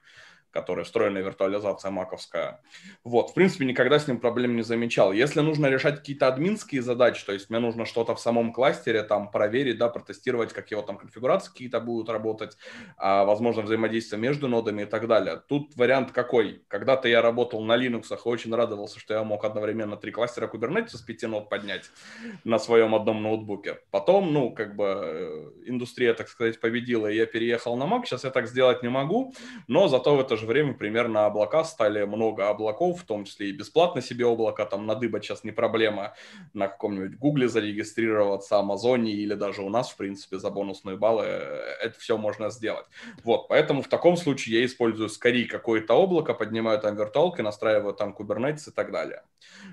Speaker 3: которая встроенная виртуализация маковская. Вот, в принципе, никогда с ним проблем не замечал. Если нужно решать какие-то админские задачи, то есть мне нужно что-то в самом кластере там проверить, да, протестировать, как его там конфигурации какие-то будут работать, а, возможно, взаимодействие между нодами и так далее. Тут вариант какой? Когда-то я работал на Linux и очень радовался, что я мог одновременно три кластера Kubernetes с пяти нод поднять на своем одном ноутбуке. Потом, ну, как бы э, индустрия, так сказать, победила, и я переехал на Mac. Сейчас я так сделать не могу, но зато в это же же время примерно облака стали много облаков, в том числе и бесплатно себе облака там надыбать сейчас не проблема, на каком-нибудь Гугле зарегистрироваться, Амазоне или даже у нас, в принципе, за бонусные баллы э, это все можно сделать. Вот, поэтому в таком случае я использую скорее какое-то облако, поднимаю там виртуалки, настраиваю там Kubernetes и так далее.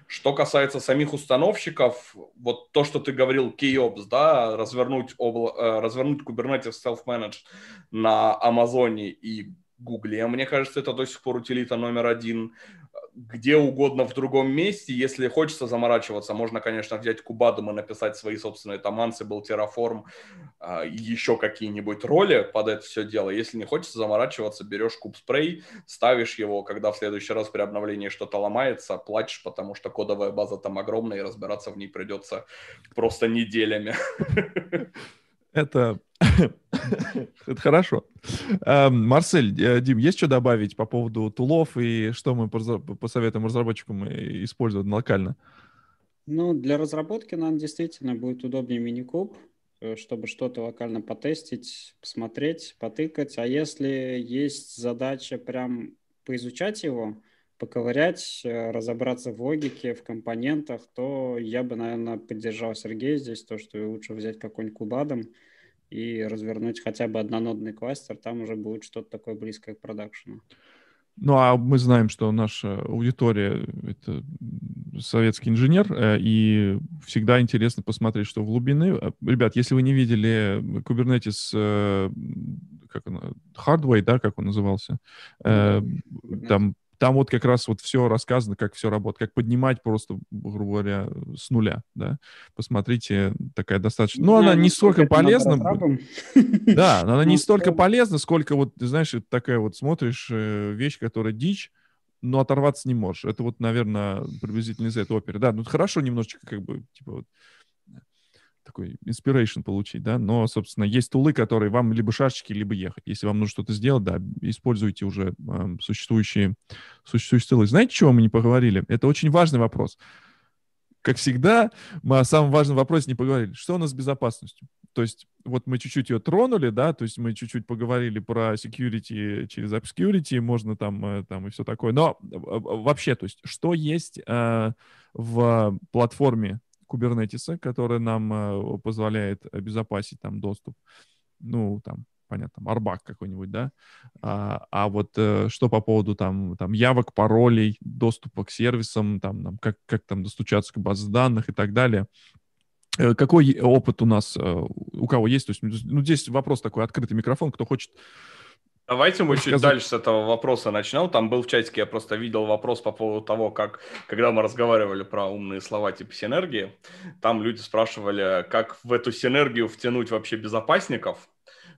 Speaker 3: Что касается самих установщиков, вот то, что ты говорил, KeyOps да, развернуть, обла... Э, развернуть Kubernetes self-managed на Амазоне и Гугле. А мне кажется, это до сих пор утилита номер один. Где угодно в другом месте, если хочется заморачиваться, можно, конечно, взять Кубадум и написать свои собственные там был Terraform, еще какие-нибудь роли под это все дело. Если не хочется заморачиваться, берешь куб-спрей, ставишь его, когда в следующий раз при обновлении что-то ломается, плачешь, потому что кодовая база там огромная, и разбираться в ней придется просто неделями.
Speaker 2: Это это хорошо. Эм, Марсель, э, Дим, есть что добавить по поводу тулов и что мы посоветуем разработчикам э, использовать локально?
Speaker 1: Ну, для разработки нам действительно будет удобнее мини-куб, э, чтобы что-то локально потестить, посмотреть, потыкать. А если есть задача прям поизучать его, поковырять, э, разобраться в логике, в компонентах, то я бы, наверное, поддержал Сергея здесь, то, что лучше взять какой-нибудь кубадом и развернуть хотя бы однонодный кластер, там уже будет что-то такое близкое к продакшену.
Speaker 2: Ну, а мы знаем, что наша аудитория — это советский инженер, э, и всегда интересно посмотреть, что в глубины. Э, ребят, если вы не видели Kubernetes, как он, Hardway, да, как он назывался, mm -hmm. там там вот как раз вот все рассказано, как все работает, как поднимать просто, грубо говоря, с нуля, да. Посмотрите, такая достаточно... Ну, ну она ну, не столько полезна... Да, она не ну, столько полезна, сколько вот, знаешь, такая вот смотришь э, вещь, которая дичь, но оторваться не можешь. Это вот, наверное, приблизительно из этой оперы. Да, ну хорошо немножечко как бы, типа вот такой inspiration получить, да, но, собственно, есть тулы, которые вам либо шашечки, либо ехать. Если вам нужно что-то сделать, да, используйте уже э, существующие, существующие тулы. Знаете, чего мы не поговорили? Это очень важный вопрос. Как всегда, мы о самом важном вопросе не поговорили. Что у нас с безопасностью? То есть вот мы чуть-чуть ее тронули, да, то есть мы чуть-чуть поговорили про security через obscurity, можно там, э, там и все такое. Но э, вообще, то есть что есть э, в платформе Kubernetes, который нам э, позволяет обезопасить там доступ, ну, там, понятно, там, арбак какой-нибудь, да, а, а вот э, что по поводу там, там явок, паролей, доступа к сервисам, там, там как, как там достучаться к базе данных и так далее, э, какой опыт у нас, у кого есть? То есть, ну, здесь вопрос такой, открытый микрофон, кто хочет
Speaker 3: Давайте мы чуть дальше с этого вопроса начнем. Там был в чатике, я просто видел вопрос по поводу того, как, когда мы разговаривали про умные слова типа синергии, там люди спрашивали, как в эту синергию втянуть вообще безопасников,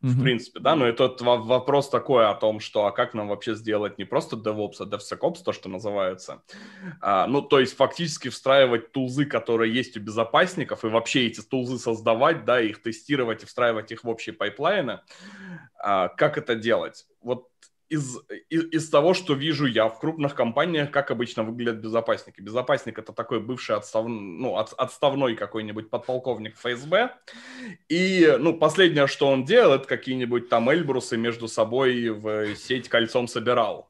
Speaker 3: в принципе, да, но этот вопрос такой о том, что а как нам вообще сделать не просто DevOps, а DevSecOps, то, что называется, а, ну, то есть фактически встраивать тулзы, которые есть у безопасников, и вообще эти тулзы создавать, да, их тестировать и встраивать их в общие пайплайны, а, как это делать? Вот из, из, из того, что вижу я в крупных компаниях, как обычно выглядят безопасники. Безопасник это такой бывший отстав, ну, от, отставной какой-нибудь подполковник ФСБ. И ну, последнее, что он делал, это какие-нибудь там Эльбрусы между собой в сеть кольцом собирал.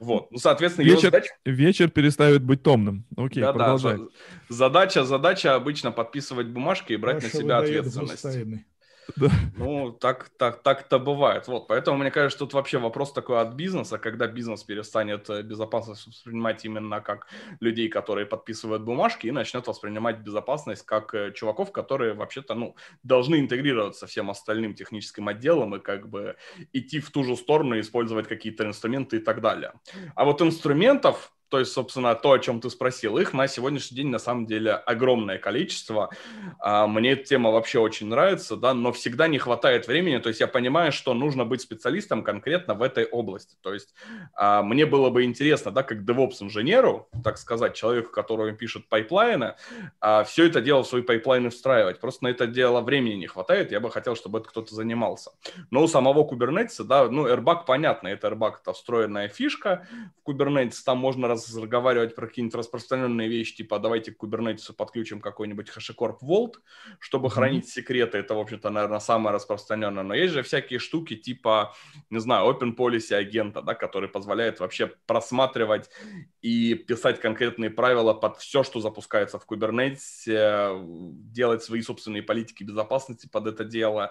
Speaker 3: Вот. Ну, соответственно, вечер, задача...
Speaker 2: вечер перестает быть томным. Окей, да, продолжай. Да,
Speaker 3: задача, задача обычно подписывать бумажки и брать Хорошо, на себя ответственность. Да. Ну, так, так, так-то бывает. Вот, поэтому, мне кажется, тут вообще вопрос такой от бизнеса, когда бизнес перестанет э, безопасность воспринимать именно как людей, которые подписывают бумажки, и начнет воспринимать безопасность как э, чуваков, которые вообще-то, ну, должны интегрироваться со всем остальным техническим отделом и как бы идти в ту же сторону, использовать какие-то инструменты и так далее. А вот инструментов то есть, собственно, то, о чем ты спросил, их на сегодняшний день на самом деле огромное количество. А, мне эта тема вообще очень нравится, да, но всегда не хватает времени. То есть я понимаю, что нужно быть специалистом конкретно в этой области. То есть а, мне было бы интересно, да, как DevOps-инженеру, так сказать, человеку, который пишет пайплайны, а, все это дело в свои пайплайны встраивать. Просто на это дело времени не хватает. Я бы хотел, чтобы это кто-то занимался. Но у самого Kubernetes, да, ну, Airbag, понятно, это Airbag, это встроенная фишка в Kubernetes, там можно разговаривать про какие-нибудь распространенные вещи, типа «А давайте к Kubernetes подключим какой-нибудь HashiCorp Vault, чтобы mm-hmm. хранить секреты, это, в общем-то, наверное, самое распространенное. Но есть же всякие штуки типа, не знаю, Open Policy агента, да, который позволяет вообще просматривать и писать конкретные правила под все, что запускается в Kubernetes, делать свои собственные политики безопасности под это дело,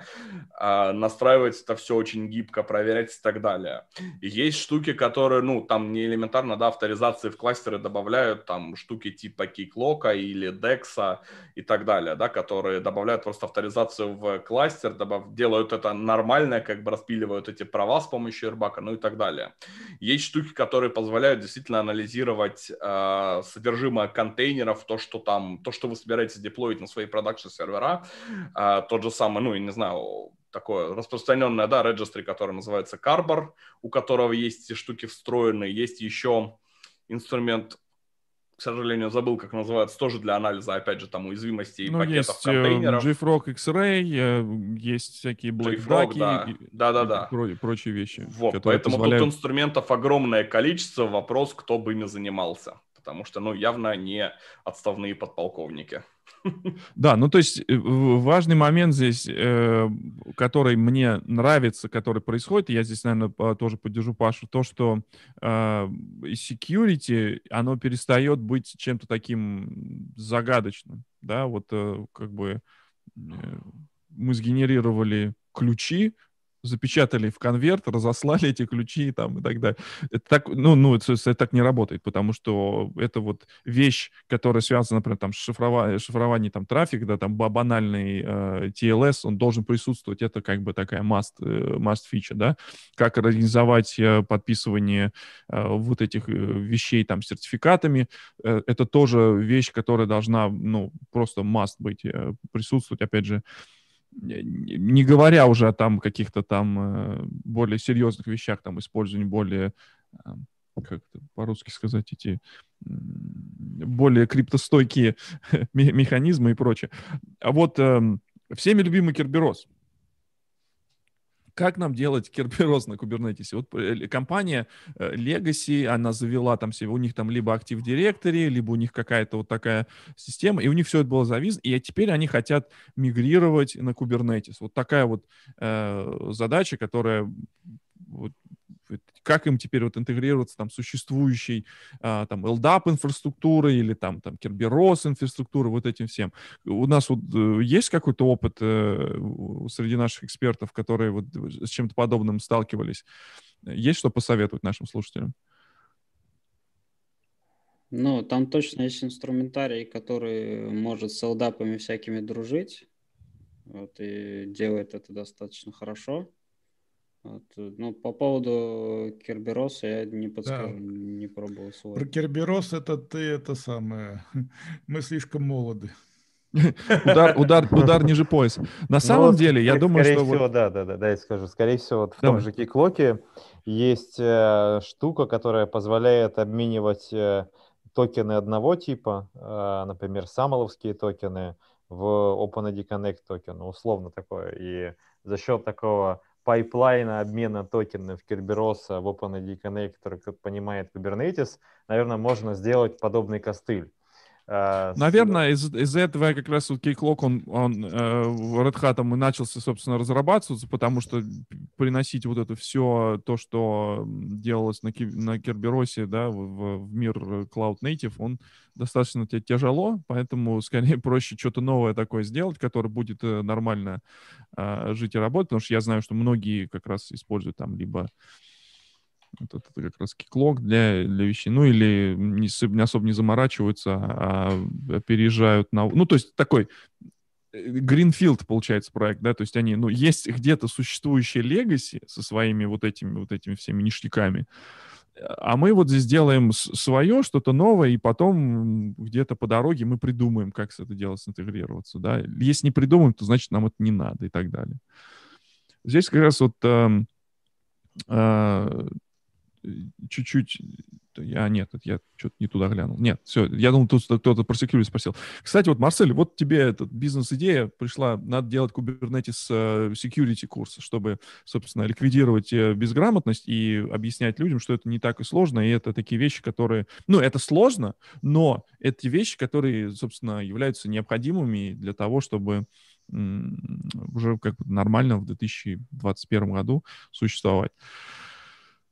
Speaker 3: а, настраивать это все очень гибко, проверять и так далее. есть штуки, которые, ну, там не элементарно, да, авторизация реализации в кластеры добавляют там штуки типа Keyclock или DEX и так далее, да, которые добавляют просто авторизацию в кластер, добав... делают это нормально, как бы распиливают эти права с помощью Airbag, ну и так далее. Есть штуки, которые позволяют действительно анализировать э, содержимое контейнеров, то, что там, то, что вы собираетесь деплоить на свои продакшн сервера, э, тот же самый, ну, я не знаю, такое распространенное, да, registry, который называется Carbar, у которого есть эти штуки встроенные, есть еще инструмент, к сожалению, забыл, как называется, тоже для анализа, опять же, там уязвимостей ну, пакетов, есть, э, контейнеров.
Speaker 2: JFrog X-Ray, э, есть всякие BlackRock, да. да, да, и да. прочие вещи. Вот, поэтому позволяют... тут
Speaker 3: инструментов огромное количество, вопрос, кто бы ими занимался, потому что, ну, явно не отставные подполковники.
Speaker 2: Да, ну то есть э, важный момент здесь, э, который мне нравится, который происходит, и я здесь, наверное, тоже поддержу Пашу, то, что а, security, оно перестает быть чем-то таким загадочным, да, вот э, как бы мы сгенерировали ключи, запечатали в конверт, разослали эти ключи там и так далее. Это так, ну, ну это, это так не работает, потому что это вот вещь, которая связана, например, там, с шифрова... шифрованием там, трафика, да, там банальный э, TLS, он должен присутствовать, это как бы такая must, э, must feature, да, как организовать э, подписывание э, вот этих э, вещей там сертификатами, э, это тоже вещь, которая должна, ну, просто must быть, э, присутствовать, опять же, Э, не говоря уже о там каких-то там э, более серьезных вещах, там использование более, эм, как по-русски сказать, эти более криптостойкие механизмы и прочее. А вот эм, всеми любимый Кербероз. Как нам делать Kerberos на Kubernetes? Вот э, компания э, Legacy, она завела там себе, у них там либо Active Directory, либо у них какая-то вот такая система, и у них все это было завис, и теперь они хотят мигрировать на Kubernetes. Вот такая вот э, задача, которая вот, как им теперь вот интегрироваться там существующей а, там LDAP инфраструктуры или там там Kerberos инфраструктуры, вот этим всем. У нас вот э, есть какой-то опыт э, среди наших экспертов, которые вот с чем-то подобным сталкивались? Есть что посоветовать нашим слушателям?
Speaker 1: Ну, там точно есть инструментарий, который может с LDAP всякими дружить. Вот, и делает это достаточно хорошо. Вот, э, ну, по поводу э, Кербероса я не подскажу, да. не пробовал свой. Про
Speaker 4: Керберос это ты, это самое. Мы слишком молоды. удар, удар, удар ниже пояса. На ну, самом деле, я думаю, что скорее Всего,
Speaker 5: Да, да, да, да, я скажу. Скорее всего, вот в том же киклоке есть э, штука, которая позволяет обменивать токены одного типа, например, самоловские токены в OpenID Connect токен, условно такое. И за счет такого пайплайна обмена токенов Kerberos в а OpenID Connector, как понимает Kubernetes, наверное, можно сделать подобный костыль. Э,
Speaker 2: Наверное, из, из этого как раз вот кейклок, он, он э, Red Hat и начался, собственно, разрабатываться, потому что приносить вот это все, то, что делалось на, на Керберосе, да, в, в мир э, Cloud Native, он достаточно тебе тяжело, поэтому скорее проще что-то новое такое сделать, которое будет э, нормально э, жить и работать, потому что я знаю, что многие как раз используют там либо вот это как раз киклок для, для вещей. Ну, или не, не особо не заморачиваются, а опережают на... Ну, то есть такой Гринфилд, э, получается, проект, да, то есть они, ну, есть где-то существующие легаси со своими вот этими, вот этими всеми ништяками, а мы вот здесь делаем свое, что-то новое, и потом где-то по дороге мы придумаем, как с это дело синтегрироваться, да. Если не придумаем, то значит нам это не надо и так далее. Здесь как раз вот эм, э, э, чуть-чуть... Э, а, нет, я что-то не туда глянул. Нет, все, я думал, тут кто-то про security спросил. Кстати, вот, Марсель, вот тебе эта бизнес-идея пришла, надо делать Kubernetes э, security курс, чтобы, собственно, ликвидировать э, безграмотность и объяснять людям, что это не так и сложно, и это такие вещи, которые... Ну, это сложно, но это вещи, которые, собственно, являются необходимыми для того, чтобы уже как бы нормально в 2021 году существовать.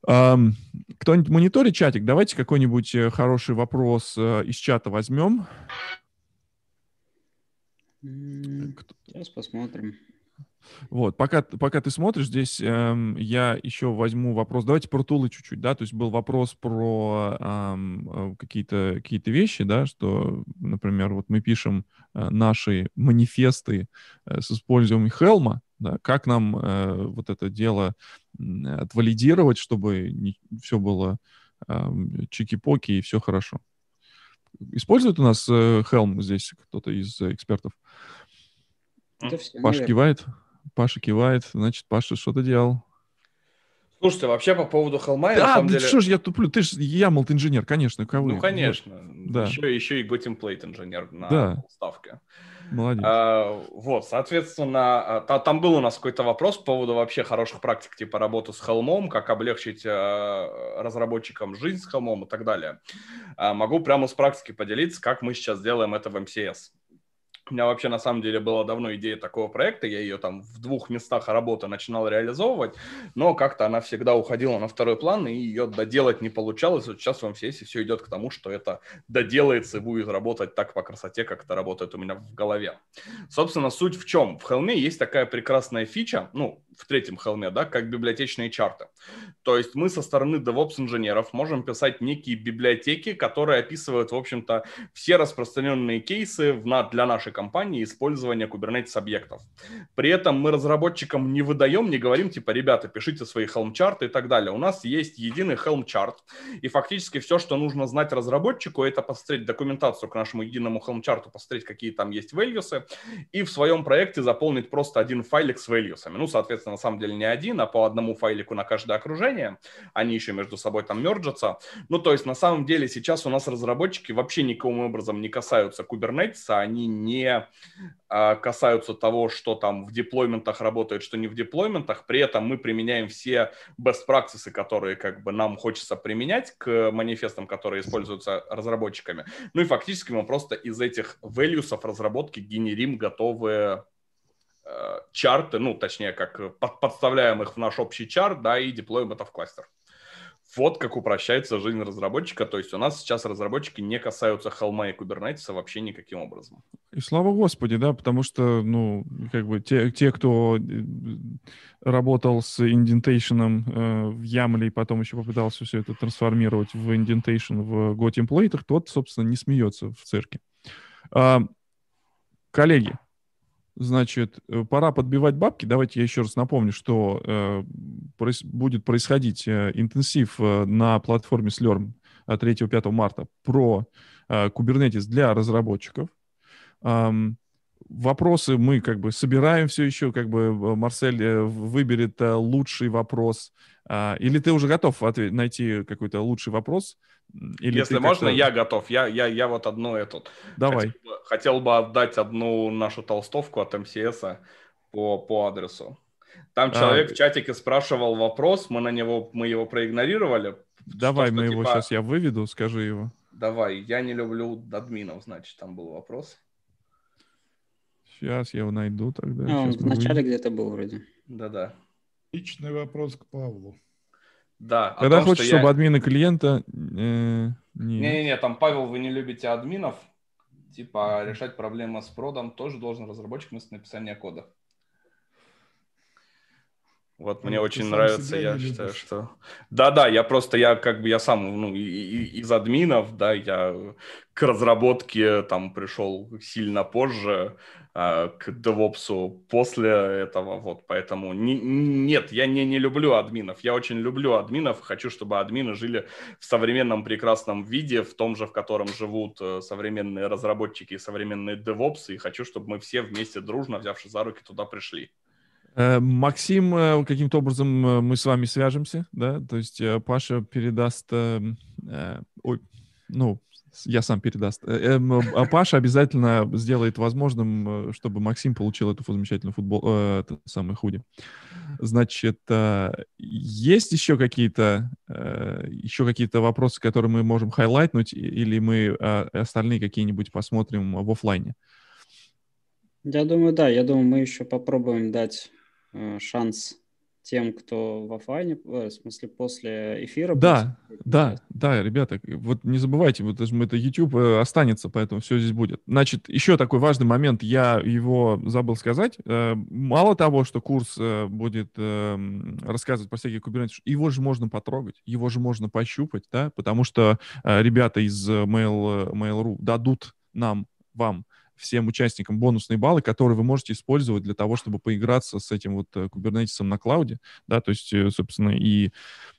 Speaker 2: Кто-нибудь мониторит чатик? Давайте какой-нибудь э, хороший вопрос э, из чата возьмем.
Speaker 1: Э, сейчас посмотрим.
Speaker 2: Вот, пока, пока ты смотришь, здесь эм, я еще возьму вопрос. Давайте про тулы чуть-чуть, да, то есть был вопрос про эм, какие-то какие вещи, да, что, например, вот мы пишем э, наши манифесты э, с использованием Хелма, да, как нам э, вот это дело э, отвалидировать, чтобы не, все было э, чики-поки и все хорошо? Использует у нас э, Helm здесь кто-то из э, экспертов?
Speaker 3: Это все, Паша наверное. кивает.
Speaker 2: Паша кивает, значит, Паша что-то делал.
Speaker 3: Слушайте, вообще по поводу холма... Да, на самом да что ж
Speaker 2: я туплю, ты ж Ямл инженер, конечно, кого? Ну, конечно.
Speaker 3: Да. Еще, еще и Готемплейт инженер на да. ставке. Молодец. А, вот, соответственно, а, та, там был у нас какой-то вопрос по поводу вообще хороших практик, типа работы с холмом, как облегчить а, разработчикам жизнь с холмом и так далее. А, могу прямо с практики поделиться, как мы сейчас делаем это в МСС. У меня вообще на самом деле была давно идея такого проекта, я ее там в двух местах работы начинал реализовывать, но как-то она всегда уходила на второй план, и ее доделать не получалось. Вот сейчас в МФС все идет к тому, что это доделается и будет работать так по красоте, как это работает у меня в голове. Собственно, суть в чем? В Хелме есть такая прекрасная фича, ну, в третьем Хелме, да, как библиотечные чарты. То есть мы со стороны DevOps-инженеров можем писать некие библиотеки, которые описывают, в общем-то, все распространенные кейсы для нашей компании использования Kubernetes объектов. При этом мы разработчикам не выдаем, не говорим, типа, ребята, пишите свои Helm чарты и так далее. У нас есть единый Helm чарт, и фактически все, что нужно знать разработчику, это посмотреть документацию к нашему единому Helm чарту, посмотреть, какие там есть values, и в своем проекте заполнить просто один файлик с values. Ну, соответственно, на самом деле не один, а по одному файлику на каждое окружение. Они еще между собой там мерджатся. Ну, то есть, на самом деле, сейчас у нас разработчики вообще никаким образом не касаются Kubernetes, а они не а, касаются того, что там в деплойментах работает, что не в деплойментах. При этом мы применяем все best practices, которые как бы нам хочется применять к манифестам, которые используются разработчиками. Ну и фактически мы просто из этих values разработки генерим готовые э, чарты, ну, точнее, как под, подставляем их в наш общий чарт, да, и деплоим это в кластер вот как упрощается жизнь разработчика. То есть у нас сейчас разработчики не касаются холма и кубернетиса вообще никаким образом.
Speaker 2: И слава господи, да, потому что, ну, как бы те, те кто э, работал с индентейшеном э, в Ямле и потом еще попытался все это трансформировать в индентейшн в Go Template, тот, собственно, не смеется в цирке. Э, коллеги, Значит, э, пора подбивать бабки. Давайте я еще раз напомню, что э, проис- будет происходить э, интенсив э, на платформе Slurm 3-5 марта про э, Kubernetes для разработчиков. Эм, вопросы мы как бы собираем все еще, как бы э, Марсель э, выберет э, лучший вопрос. А, или ты уже готов ответь, найти какой-то лучший вопрос? Или Если можно, я
Speaker 3: готов. Я, я, я вот одну эту. Давай. Хотел бы, хотел бы отдать одну нашу толстовку от МСС по, по адресу. Там а, человек а... в чатике спрашивал вопрос, мы на него, мы его проигнорировали. Давай, что, мы что, его типа... сейчас
Speaker 2: я выведу, скажи его.
Speaker 3: Давай, я не люблю админов, значит, там был вопрос.
Speaker 2: Сейчас я его найду тогда. А, он вначале
Speaker 1: где-то был вроде. Да-да.
Speaker 3: Личный вопрос к Павлу. Да.
Speaker 1: Когда том, хочешь, чтобы я...
Speaker 2: админы клиента... Э, Не-не-не,
Speaker 3: не... там, Павел, вы не любите админов. Типа а решать проблемы с продом тоже должен разработчик вместо написания кода. Вот ну, мне очень нравится, я любишь. считаю, что... Да-да, я просто, я как бы, я сам, ну, и, и, из админов, да, я к разработке там пришел сильно позже, а, к DevOps после этого, вот, поэтому не, нет, я не, не люблю админов, я очень люблю админов, хочу, чтобы админы жили в современном прекрасном виде, в том же, в котором живут э, современные разработчики и современные DevOps, и хочу, чтобы мы все вместе дружно, взявши за руки, туда пришли.
Speaker 2: Э, Максим, э, каким-то образом э, мы с вами свяжемся, да, то есть Паша передаст, эм, ой, ну, я сам передаст. Эм, а Паша обязательно сделает возможным, чтобы Максим получил эту замечательную футбол, э, самый худи. Значит, есть еще какие-то еще какие-то вопросы, которые мы можем хайлайтнуть, или мы а, остальные какие-нибудь посмотрим в офлайне?
Speaker 1: Я думаю, да. Я думаю, мы еще попробуем дать Э, шанс тем, кто в офлайне, э, в смысле, после эфира. Да, после... да,
Speaker 2: да, ребята, э, вот не забывайте, вот это YouTube останется, поэтому все здесь будет. Значит, еще такой важный момент, я его забыл сказать. Мало того, что курс будет эм, рассказывать про всякие кубернетики, его же можно потрогать, его же можно пощупать, да, потому что ребята из Mail, Mail.ru дадут нам, вам всем участникам бонусные баллы, которые вы можете использовать для того, чтобы поиграться с этим вот э, кубернетисом на клауде, да, то есть, э, собственно, и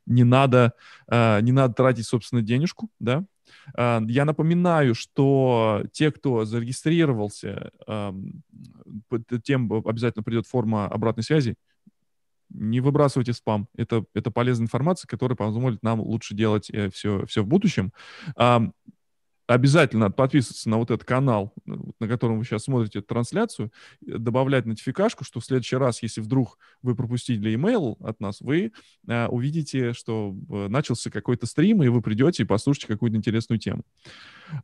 Speaker 2: не надо, э, не надо тратить, собственно, денежку, да, а, я напоминаю, что те, кто зарегистрировался, эм, тем обязательно придет форма обратной связи. Не выбрасывайте спам. Это, это полезная информация, которая позволит нам лучше делать все, все в будущем. Обязательно надо подписываться на вот этот канал, э, на котором вы сейчас смотрите эту трансляцию, э, добавлять нотификашку, что в следующий раз, если вдруг вы пропустили имейл от нас, вы э, увидите, что э, начался какой-то стрим, и вы придете и послушаете какую-то интересную тему.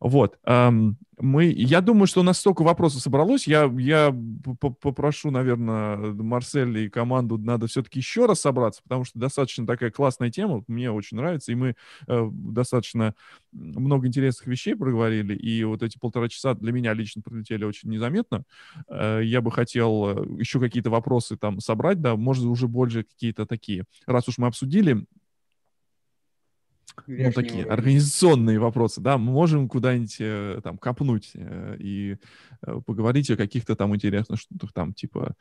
Speaker 2: Вот. Эм, мы, я думаю, что у нас столько вопросов собралось. Я, я попрошу, наверное, Марсель и команду надо все-таки еще раз собраться, потому что достаточно такая классная тема, мне очень нравится, и мы э, достаточно много интересных вещей проговорили, и вот эти полтора часа для меня лично пролетели очень незаметно. Э, я бы хотел э, еще какие-то вопросы там собрать, да, может, уже больше какие-то такие. Раз уж мы обсудили
Speaker 4: ну, такие уровень.
Speaker 2: организационные вопросы, да, мы можем куда-нибудь э, там копнуть э, и э, поговорить о каких-то там интересных штуках, там, типа,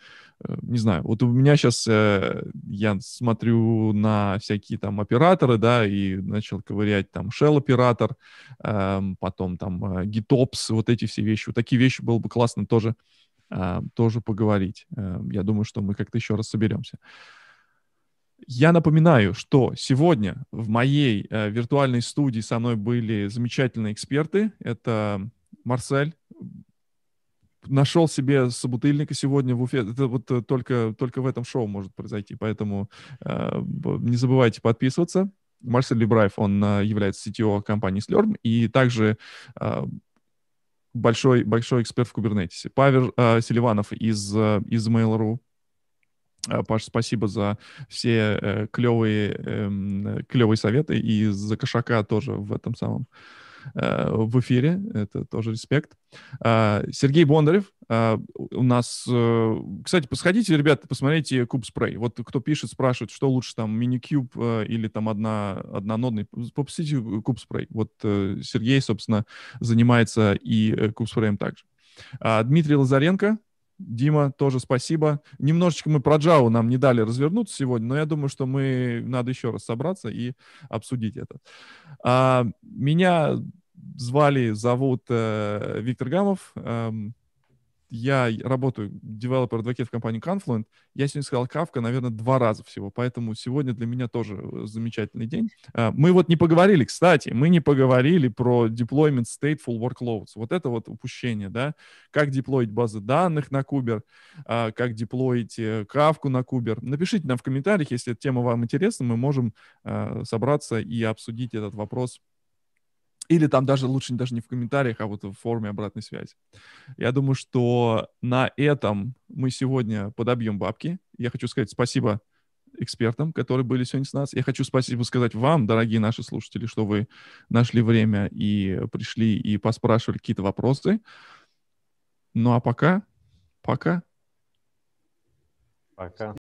Speaker 2: не знаю, вот у меня сейчас, я смотрю на всякие там операторы, да, и начал ковырять там shell-оператор, эм, потом там GitOps, вот эти все вещи, вот такие вещи было бы классно тоже тоже поговорить. Я думаю, что мы как-то еще раз соберемся. Я напоминаю, что сегодня в моей э, виртуальной студии со мной были замечательные эксперты. Это Марсель, нашел себе собутыльника сегодня в Уфе. Это вот э, только, только в этом шоу может произойти. Поэтому э, не забывайте подписываться. Марсель Либраев, он э, является CTO компании Slurm и также э, большой, большой эксперт в Кубернетисе. Павел э, Селиванов из, э, из Mail.ru. А, Паш, спасибо за все э, клевые, эм, э, клевые советы и за кошака тоже в этом самом э, в эфире. Это тоже респект. А, Сергей Бондарев а, у нас... Кстати, посходите, ребята, посмотрите Куб Спрей. Вот кто пишет, спрашивает, что лучше там мини-куб или там одна, однонодный. Попросите Куб Спрей. Вот Сергей, собственно, занимается и Куб Спреем также. Дмитрий Лазаренко, Дима, тоже спасибо. Немножечко мы про Java нам не дали развернуться сегодня, но я думаю, что мы надо еще раз собраться и обсудить это. А, меня звали, зовут э, Виктор Гамов. Э, я работаю девелопер-адвокат в компании Confluent, я сегодня сказал кавка, наверное, два раза всего, поэтому сегодня для меня тоже э, замечательный день. А, мы вот не поговорили, кстати, мы не поговорили про deployment stateful workloads, вот это вот упущение, да, как деплоить базы данных на Кубер, а, как деплоить э, кавку на Кубер. Напишите нам в комментариях, если эта тема вам интересна, мы можем а, собраться и обсудить этот вопрос или там даже лучше даже не в комментариях, а вот в форме обратной связи. Я думаю, что на этом мы сегодня подобьем бабки. Я хочу сказать спасибо экспертам, которые были сегодня с нас. Я хочу спасибо сказать вам, дорогие наши слушатели, что вы нашли время и пришли и поспрашивали какие-то вопросы.
Speaker 4: Ну а пока, пока.
Speaker 5: Пока.